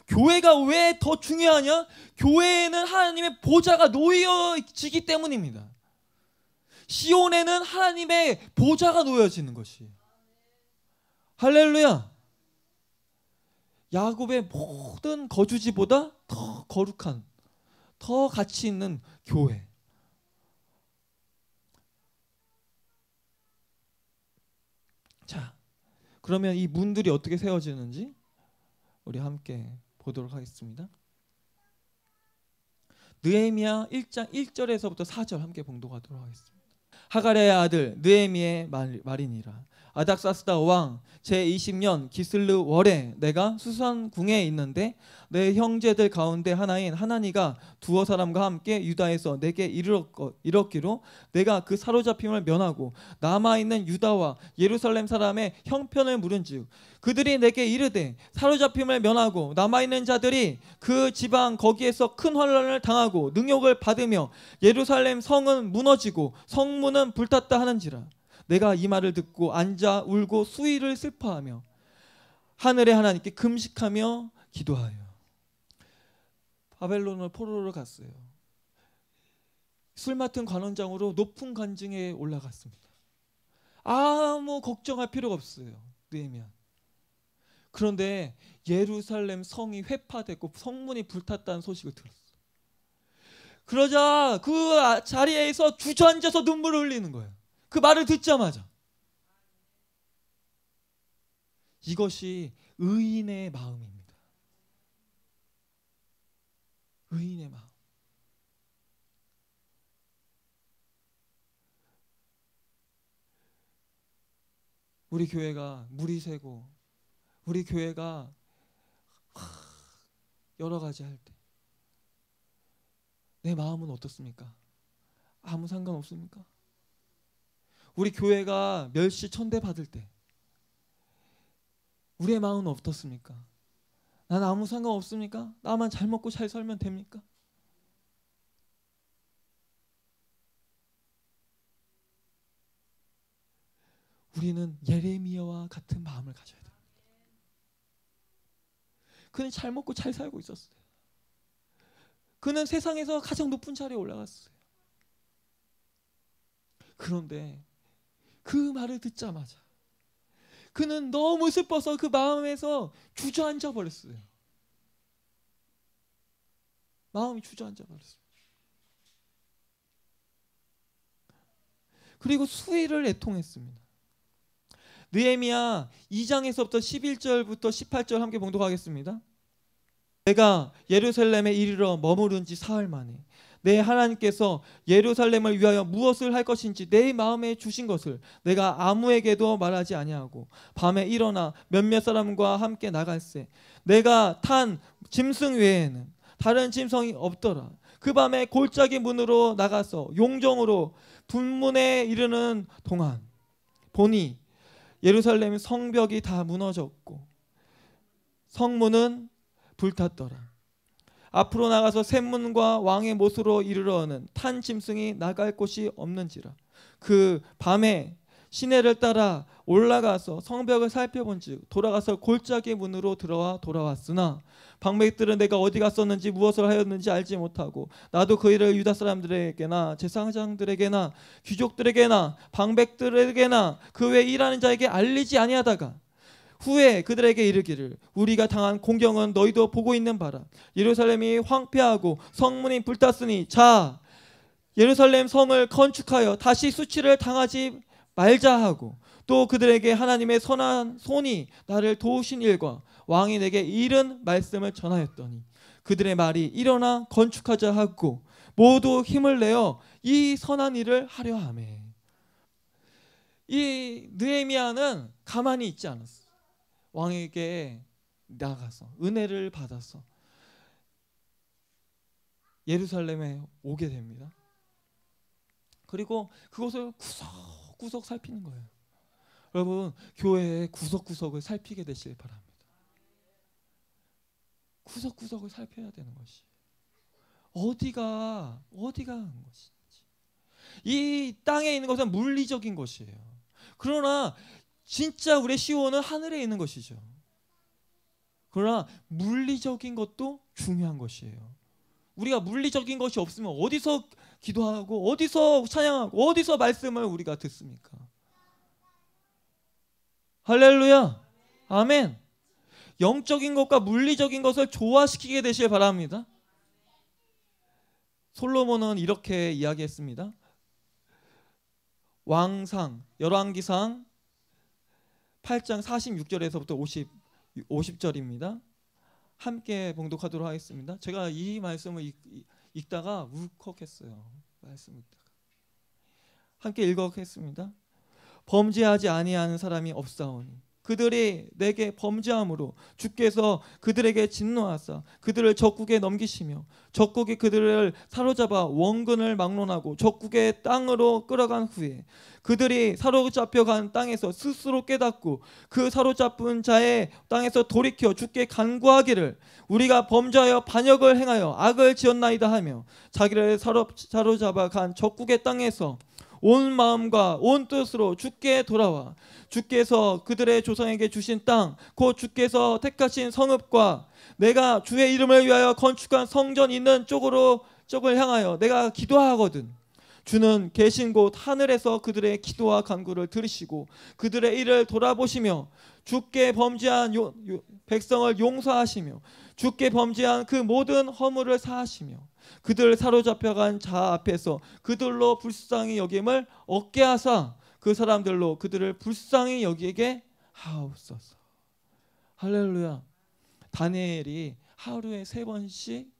교회가 왜 더 중요하냐? 교회에는 하나님의 보좌가 놓여지기 때문입니다. 시온에는 하나님의 보좌가 놓여지는 것이. 할렐루야. 야곱의 모든 거주지보다 더 거룩한, 더 가치 있는 교회. 그러면 이 문들이 어떻게 세워지는지 우리 함께 보도록 하겠습니다. 느헤미야 1장 1절에서부터 4절 함께 봉독하도록 하겠습니다. 하갈의 아들 느헤미의 말이니라 아닥사스다 왕 제20년 기슬르 월에 내가 수산 궁에 있는데 내 형제들 가운데 하나인 하나니가 두어 사람과 함께 유다에서 내게 이르렀기로 내가 그 사로잡힘을 면하고 남아 있는 유다와 예루살렘 사람의 형편을 물은즉 그들이 내게 이르되 사로잡힘을 면하고 남아 있는 자들이 그 지방 거기에서 큰 환란을 당하고 능욕을 받으며 예루살렘 성은 무너지고 성문은 불탔다 하는지라 내가 이 말을 듣고 앉아 울고 수위를 슬퍼하며 하늘의 하나님께 금식하며 기도하여 바벨론을 포로로 갔어요. 술 맡은 관원장으로 높은 관증에 올라갔습니다. 아무 걱정할 필요가 없어요. 느헤미야. 그런데 예루살렘 성이 회파됐고 성문이 불탔다는 소식을 들었어요. 그러자 그 아, 자리에서 주저앉아서 눈물을 흘리는 거예요. 그 말을 듣자마자 이것이 의인의 마음입니다. 의인의 마음. 우리 교회가 물이 새고 우리 교회가 여러 가지 할 때 내 마음은 어떻습니까? 아무 상관 없습니까? 우리 교회가 멸시 천대 받을 때 우리의 마음은 어떻습니까? 난 아무 상관 없습니까? 나만 잘 먹고 잘 살면 됩니까? 우리는 예레미야와 같은 마음을 가져야 됩 그는 잘 먹고 잘 살고 있었어요. 그는 세상에서 가장 높은 자리에 올라갔어요. 그런데 그 말을 듣자마자 그는 너무 슬퍼서 그 마음에서 주저앉아 버렸어요. 마음이 주저앉아 버렸어요. 그리고 수위를 애통했습니다. 느헤미야 2장에서부터 11절부터 18절 함께 봉독하겠습니다. 내가 예루살렘에 이르러 머무른 지 사흘 만에 내 하나님께서 예루살렘을 위하여 무엇을 할 것인지 내 마음에 주신 것을 내가 아무에게도 말하지 아니하고 밤에 일어나 몇몇 사람과 함께 나갈세 내가 탄 짐승 외에는 다른 짐승이 없더라 그 밤에 골짜기 문으로 나가서 용종으로 분문에 이르는 동안 보니 예루살렘 성벽이 다 무너졌고 성문은 불탔더라 앞으로 나가서 샘문과 왕의 못으로 이르러는 탄 짐승이 나갈 곳이 없는지라 그 밤에 시내를 따라 올라가서 성벽을 살펴본즉 돌아가서 골짜기 문으로 들어와 돌아왔으나 방백들은 내가 어디 갔었는지 무엇을 하였는지 알지 못하고 나도 그 일을 유다 사람들에게나 제사장들에게나 귀족들에게나 방백들에게나 그 외 일하는 자에게 알리지 아니하다가 후에 그들에게 이르기를 우리가 당한 공경은 너희도 보고 있는 바라 예루살렘이 황폐하고 성문이 불탔으니 자 예루살렘 성을 건축하여 다시 수치를 당하지 말자 하고 또 그들에게 하나님의 선한 손이 나를 도우신 일과 왕이 내게 이른 말씀을 전하였더니 그들의 말이 일어나 건축하자 하고 모두 힘을 내어 이 선한 일을 하려 함에 이 느헤미야는 가만히 있지 않았어. 왕에게 나가서 은혜를 받아서 예루살렘에 오게 됩니다. 그리고 그것을 구석구석 살피는 거예요. 여러분 교회의 구석구석을 살피게 되시길 바랍니다. 구석구석을 살펴야 되는 것이 어디가 어디가 한 것인지 이 땅에 있는 것은 물리적인 것이에요. 그러나 진짜 우리의 시온은 하늘에 있는 것이죠. 그러나 물리적인 것도 중요한 것이에요. 우리가 물리적인 것이 없으면 어디서 기도하고 어디서 찬양하고 어디서 말씀을 우리가 듣습니까? 할렐루야. 아멘. 영적인 것과 물리적인 것을 조화시키게 되시길 바랍니다. 솔로몬은 이렇게 이야기했습니다. 왕상, 열왕기상 8장 46절에서부터 50 50절입니다. 함께 봉독하도록 하겠습니다. 제가 이 말씀을 읽, 읽다가 울컥했어요. 말씀 읽다가 함께 읽어겠습니다. 범죄하지 아니하는 사람이 없사오니 그들이 내게 범죄함으로 주께서 그들에게 진노하사 그들을 적국에 넘기시며 적국이 그들을 사로잡아 원근을 막론하고 적국의 땅으로 끌어간 후에 그들이 사로잡혀 간 땅에서 스스로 깨닫고 그 사로잡은 자의 땅에서 돌이켜 주께 간구하기를 우리가 범죄하여 반역을 행하여 악을 지었나이다 하며 자기를 사로, 사로잡아 간 적국의 땅에서 온 마음과 온 뜻으로 주께 돌아와 주께서 그들의 조상에게 주신 땅, 곧 주께서 택하신 성읍과 내가 주의 이름을 위하여 건축한 성전 있는 쪽으로 쪽을 향하여 내가 기도하거든. 주는 계신 곳 하늘에서 그들의 기도와 간구를 들으시고 그들의 일을 돌아보시며 주께 범죄한 요, 요, 백성을 용서하시며 죽게 범죄한 그 모든 허물을 사하시며 그들 사로잡혀간 자 앞에서 그들로 불쌍히 여김을 얻게 하사 그 사람들로 그들을 불쌍히 여기게 하옵소서. 할렐루야. 다니엘이 하루에 세 번씩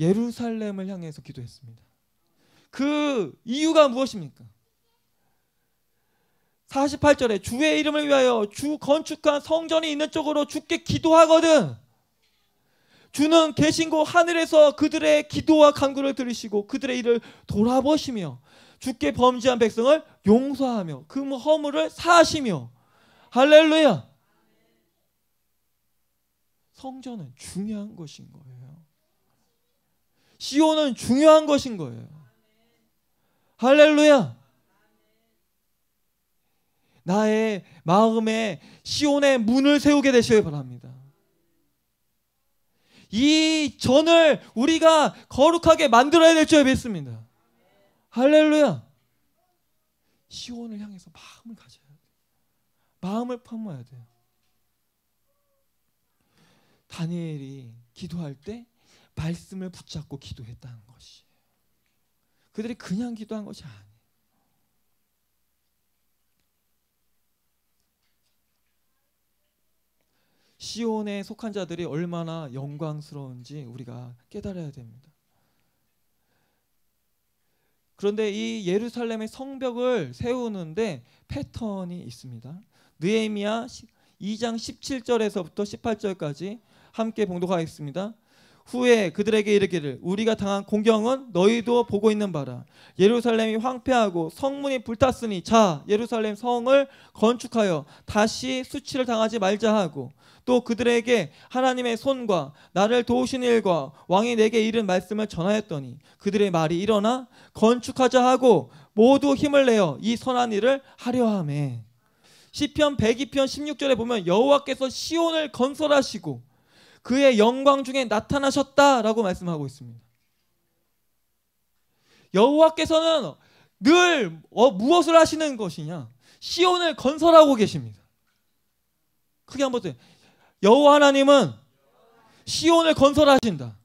예루살렘을 향해서 기도했습니다. 그 이유가 무엇입니까? 48절에 주의 이름을 위하여 주 건축한 성전이 있는 쪽으로 주께 기도하거든 주는 계신곳 하늘에서 그들의 기도와 간구를 들으시고 그들의 일을 돌아보시며 주께 범죄한 백성을 용서하며 그 허물을 사하시며 할렐루야. 성전은 중요한 것인 거예요. 시온은 중요한 것인 거예요. 할렐루야. 나의 마음에 시온의 문을 세우게 되시길 바랍니다. 이 전을 우리가 거룩하게 만들어야 될 줄 믿습니다. 할렐루야. 시온을 향해서 마음을 가져야 돼요. 마음을 품어야 돼요. 다니엘이 기도할 때 말씀을 붙잡고 기도했다는 것이. 그들이 그냥 기도한 것이 아니에요. 시온에 속한 자들이 얼마나 영광스러운지 우리가 깨달아야 됩니다. 그런데 이 예루살렘의 성벽을 세우는데 패턴이 있습니다. 느헤미야 2장 17절에서부터 18절까지 함께 봉독하겠습니다. 후에 그들에게 이르기를 우리가 당한 공경은 너희도 보고 있는 바라 예루살렘이 황폐하고 성문이 불탔으니 자 예루살렘 성을 건축하여 다시 수치를 당하지 말자 하고 또 그들에게 하나님의 손과 나를 도우신 일과 왕이 내게 이른 말씀을 전하였더니 그들의 말이 일어나 건축하자 하고 모두 힘을 내어 이 선한 일을 하려 함에 시편 102편 16절에 보면 여호와께서 시온을 건설하시고 그의 영광 중에 나타나셨다라고 말씀하고 있습니다. 여호와께서는 늘 어, 무엇을 하시는 것이냐? 시온을 건설하고 계십니다. 크게 한번 더 여호와 하나님은 시온을 건설하신다.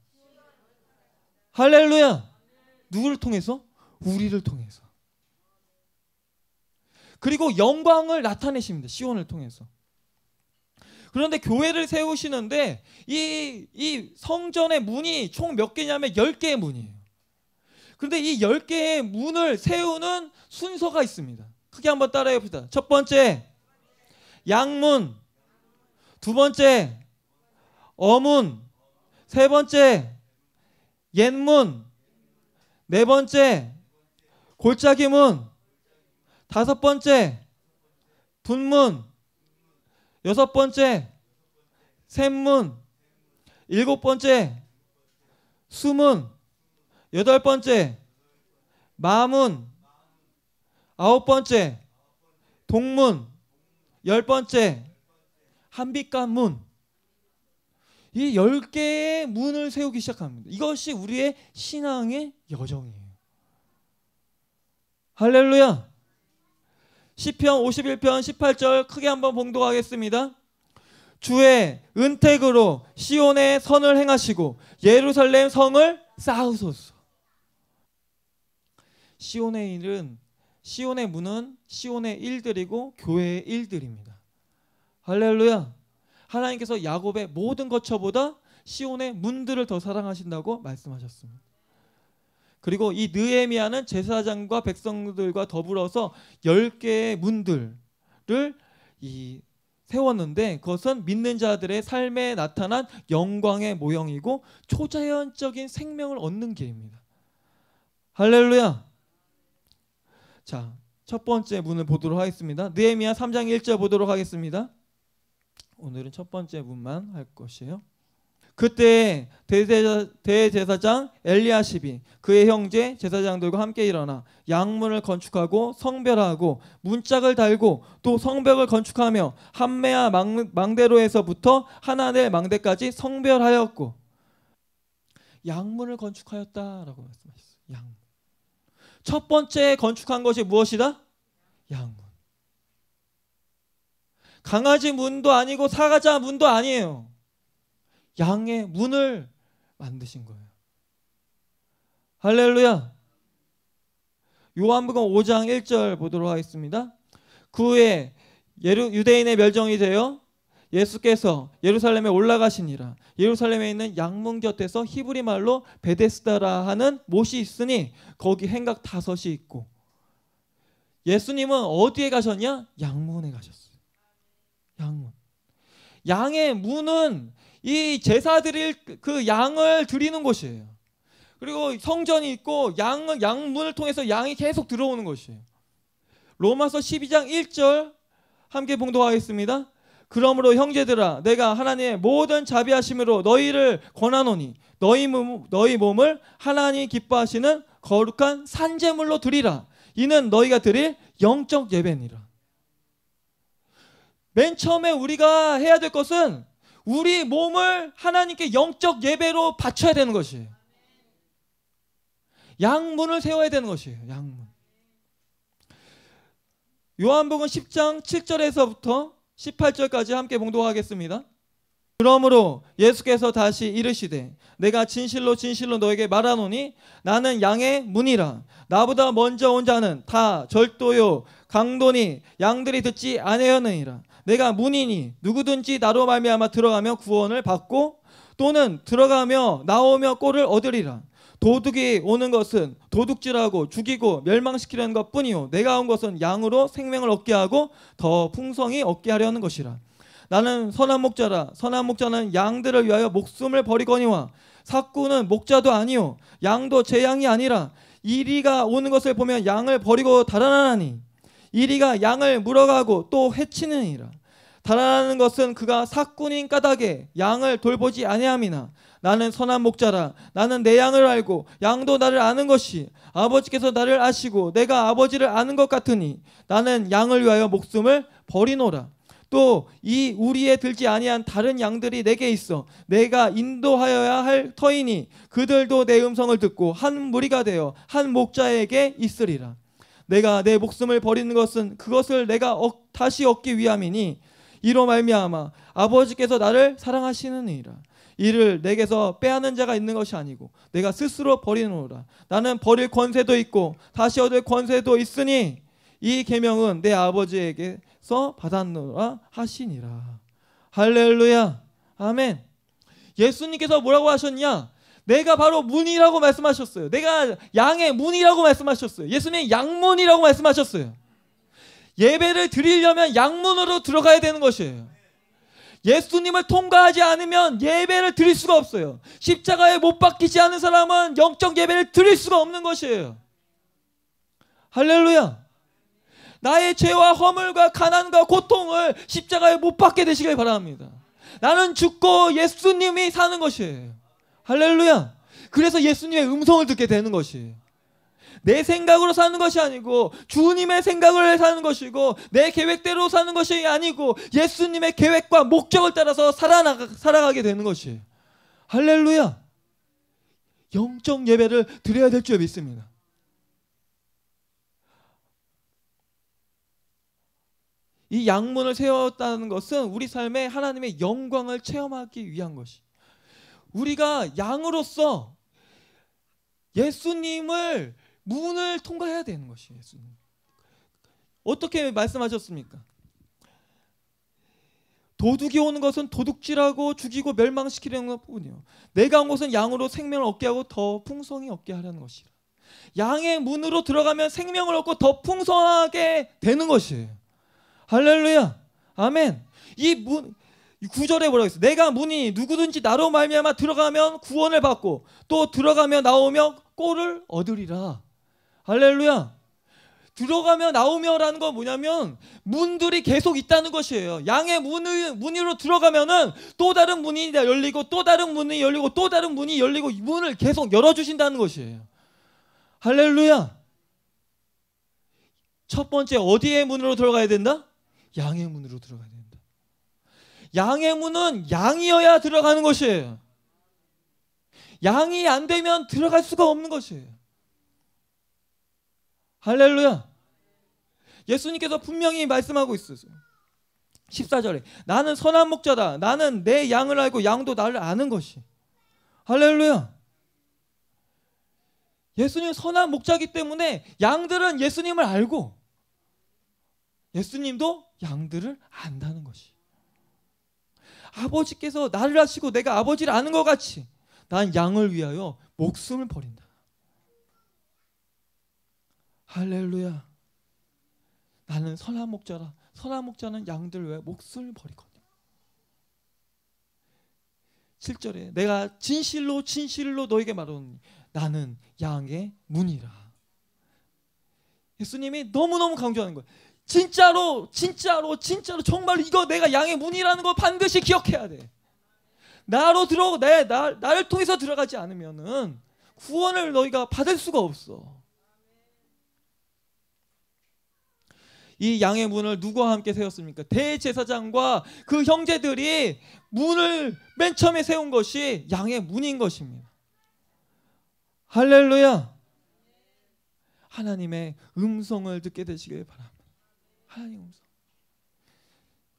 할렐루야. 누구를 통해서? 우리를 통해서. 그리고 영광을 나타내십니다. 시온을 통해서. 그런데 교회를 세우시는데 이, 이 성전의 문이 총 몇 개냐면 10개의 문이에요. 그런데 이 10개의 문을 세우는 순서가 있습니다. 크게 한번 따라해 봅시다. 첫 번째, 양문. 두 번째, 어문. 세 번째, 옛문. 네 번째, 골짜기문. 다섯 번째, 분문. 여섯 번째 샘문 일곱 번째 숨은 여덟 번째 마음은 아홉 번째 동문 열 번째 한빛관 문. 이 열 개의 문을 세우기 시작합니다. 이것이 우리의 신앙의 여정이에요. 할렐루야. 시편 51편 18절 크게 한번 봉독하겠습니다. 주의 은택으로 시온의 선을 행하시고 예루살렘 성을 쌓으소서. 시온의 일은 시온의 문은 시온의 일들이고 교회의 일들입니다. 할렐루야. 하나님께서 야곱의 모든 것처보다 시온의 문들을 더 사랑하신다고 말씀하셨습니다. 그리고 이 느에미아는 제사장과 백성들과 더불어서 10개의 문들을 이 세웠는데 그것은 믿는 자들의 삶에 나타난 영광의 모형이고 초자연적인 생명을 얻는 길입니다. 할렐루야. 자, 첫 번째 문을 보도록 하겠습니다. 느헤미야 3장 1절 보도록 하겠습니다. 오늘은 첫 번째 문만 할 것이에요. 그때 대제사, 장 엘리아십이 그의 형제 제사장들과 함께 일어나 양문을 건축하고 성별하고 문짝을 달고 또 성벽을 건축하며 한메아 망, 대로에서부터 하나넬 망대까지 성별하였고 양문을 건축하였다라고 말씀하셨어요. 양문. 첫 번째 건축한 것이 무엇이다? 양문. 강아지 문도 아니고 사과자 문도 아니에요. 양의 문을 만드신 거예요. 할렐루야. 요한복음 5장 1절 보도록 하겠습니다. 그 후에 예루, 유대인의 멸종이 되어 예수께서 예루살렘에 올라가시니라 예루살렘에 있는 양문 곁에서 히브리 말로 베데스다라 하는 못이 있으니 거기 행각 다섯이 있고 예수님은 어디에 가셨냐? 양문에 가셨어요. 양문. 양의 문은 이 제사 드릴 그, 그 양을 드리는 곳이에요. 그리고 성전이 있고 양 양문을 통해서 양이 계속 들어오는 것이에요. 로마서 12장 1절 함께 봉독하겠습니다. 그러므로 형제들아 내가 하나님의 모든 자비하심으로 너희를 권하노니 너희 몸 너희 몸을 하나님 기뻐하시는 거룩한 산재물로 드리라. 이는 너희가 드릴 영적 예배니라. 맨 처음에 우리가 해야 될 것은 우리 몸을 하나님께 영적 예배로 바쳐야 되는 것이에요. 양문을 세워야 되는 것이에요. 양문. 요한복음 10장 7절에서부터 18절까지 함께 봉독하겠습니다. 그러므로 예수께서 다시 이르시되 내가 진실로 진실로 너에게 말하노니 나는 양의 문이라 나보다 먼저 온 자는 다 절도요 강도니 양들이 듣지 아니하느니라 내가 문인이 누구든지 나로 말미암아 들어가며 구원을 받고 또는 들어가며 나오며 꼴을 얻으리라. 도둑이 오는 것은 도둑질하고 죽이고 멸망시키려는 것뿐이요 내가 온 것은 양으로 생명을 얻게 하고 더 풍성히 얻게 하려는 것이라. 나는 선한 목자라 선한 목자는 양들을 위하여 목숨을 버리거니와 사꾸는 목자도 아니요 양도 제 양이 아니라 이리가 오는 것을 보면 양을 버리고 달아나니 이리가 양을 물어가고 또 해치느니라. 달아나는 것은 그가 사꾼인 까닭에 양을 돌보지 아니함이나 나는 선한 목자라 나는 내 양을 알고 양도 나를 아는 것이 아버지께서 나를 아시고 내가 아버지를 아는 것 같으니 나는 양을 위하여 목숨을 버리노라 또 이 우리에 들지 아니한 다른 양들이 내게 있어 내가 인도하여야 할 터이니 그들도 내 음성을 듣고 한 무리가 되어 한 목자에게 있으리라 내가 내 목숨을 버리는 것은 그것을 내가 어, 다시 얻기 위함이니 이로 말미암아 아버지께서 나를 사랑하시느니라. 이를 내게서 빼앗는 자가 있는 것이 아니고 내가 스스로 버리노라. 나는 버릴 권세도 있고 다시 얻을 권세도 있으니 이 계명은 내 아버지에게서 받았노라 하시니라. 할렐루야. 아멘. 예수님께서 뭐라고 하셨냐? 내가 바로 문이라고 말씀하셨어요. 내가 양의 문이라고 말씀하셨어요. 예수님 양문이라고 말씀하셨어요. 예배를 드리려면 양문으로 들어가야 되는 것이에요. 예수님을 통과하지 않으면 예배를 드릴 수가 없어요. 십자가에 못 박히지 않은 사람은 영적 예배를 드릴 수가 없는 것이에요. 할렐루야. 나의 죄와 허물과 가난과 고통을 십자가에 못받게 되시길 바랍니다. 나는 죽고 예수님이 사는 것이에요. 할렐루야. 그래서 예수님의 음성을 듣게 되는 것이. 내 생각으로 사는 것이 아니고 주님의 생각을 사는 것이고 내 계획대로 사는 것이 아니고 예수님의 계획과 목적을 따라서 살아나 살아가게 되는 것이. 할렐루야. 영적 예배를 드려야 될 줄 믿습니다. 이 양문을 세웠다는 것은 우리 삶에 하나님의 영광을 체험하기 위한 것이. 우리가 양으로서 예수님을 문을 통과해야 되는 것이 예수님. 어떻게 말씀하셨습니까? 도둑이 오는 것은 도둑질하고 죽이고 멸망시키는 것뿐이요. 내가 온 것은 양으로 생명을 얻게 하고 더 풍성히 얻게 하려는 것이라. 양의 문으로 들어가면 생명을 얻고 더 풍성하게 되는 것이에요. 할렐루야. 아멘. 이문 구절에 뭐라고 했어? 내가 문이 누구든지 나로 말미암아 들어가면 구원을 받고 또 들어가며 나오며 꼴을 얻으리라. 할렐루야. 들어가며 나오며라는 건 뭐냐면 문들이 계속 있다는 것이에요. 양의 문을 문으로 들어가면은 또 다른 문이 열리고 또 다른 문이 열리고 또 다른 문이 열리고 문을 계속 열어 주신다는 것이에요. 할렐루야. 첫 번째 어디의 문으로 들어가야 된다? 양의 문으로 들어가야 된다. 양의 문은 양이어야 들어가는 것이에요. 양이 안 되면 들어갈 수가 없는 것이에요. 할렐루야. 예수님께서 분명히 말씀하고 있었어요 14절에 나는 선한 목자다. 나는 내 양을 알고 양도 나를 아는 것이. 할렐루야. 예수님 선한 목자기 때문에 양들은 예수님을 알고 예수님도 양들을 안다는 것이. 아버지께서 나를 아시고 내가 아버지를 아는 것 같이 난 양을 위하여 목숨을 버린다. 할렐루야. 나는 선한 목자라. 선한 목자는 양들 외 목숨을 버리거든. 7절에 내가 진실로 진실로 너에게 말하노니 나는 양의 문이라. 예수님이 너무너무 강조하는 거예요. 진짜로 진짜로 진짜로 정말 이거 내가 양의 문이라는 걸 반드시 기억해야 돼. 나로 들어 내 나, 나를 통해서 들어가지 않으면은 구원을 너희가 받을 수가 없어. 이 양의 문을 누구와 함께 세웠습니까? 대제사장과 그 형제들이 문을 맨 처음에 세운 것이 양의 문인 것입니다. 할렐루야. 하나님의 음성을 듣게 되시길 바랍니다. 하나님 없어.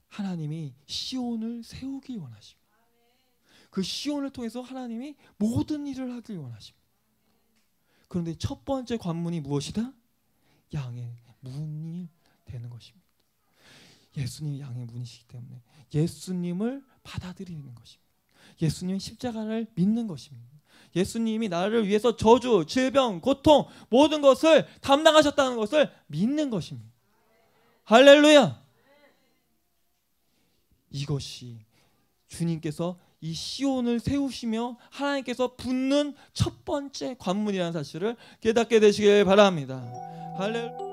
하나님이 시온을 세우기 원하십니다. 그 시온을 통해서 하나님이 모든 일을 하길 원하십니다. 그런데 첫 번째 관문이 무엇이다? 양의 문이 되는 것입니다. 예수님 양의 문이시기 때문에 예수님을 받아들이는 것입니다. 예수님 십자가를 믿는 것입니다. 예수님이 나를 위해서 저주, 질병, 고통 모든 것을 담당하셨다는 것을 믿는 것입니다. 할렐루야. 이것이 주님께서 이 시온을 세우시며 하나님께서 붙는 첫 번째 관문이라는 사실을 깨닫게 되시길 바랍니다. 할렐루야.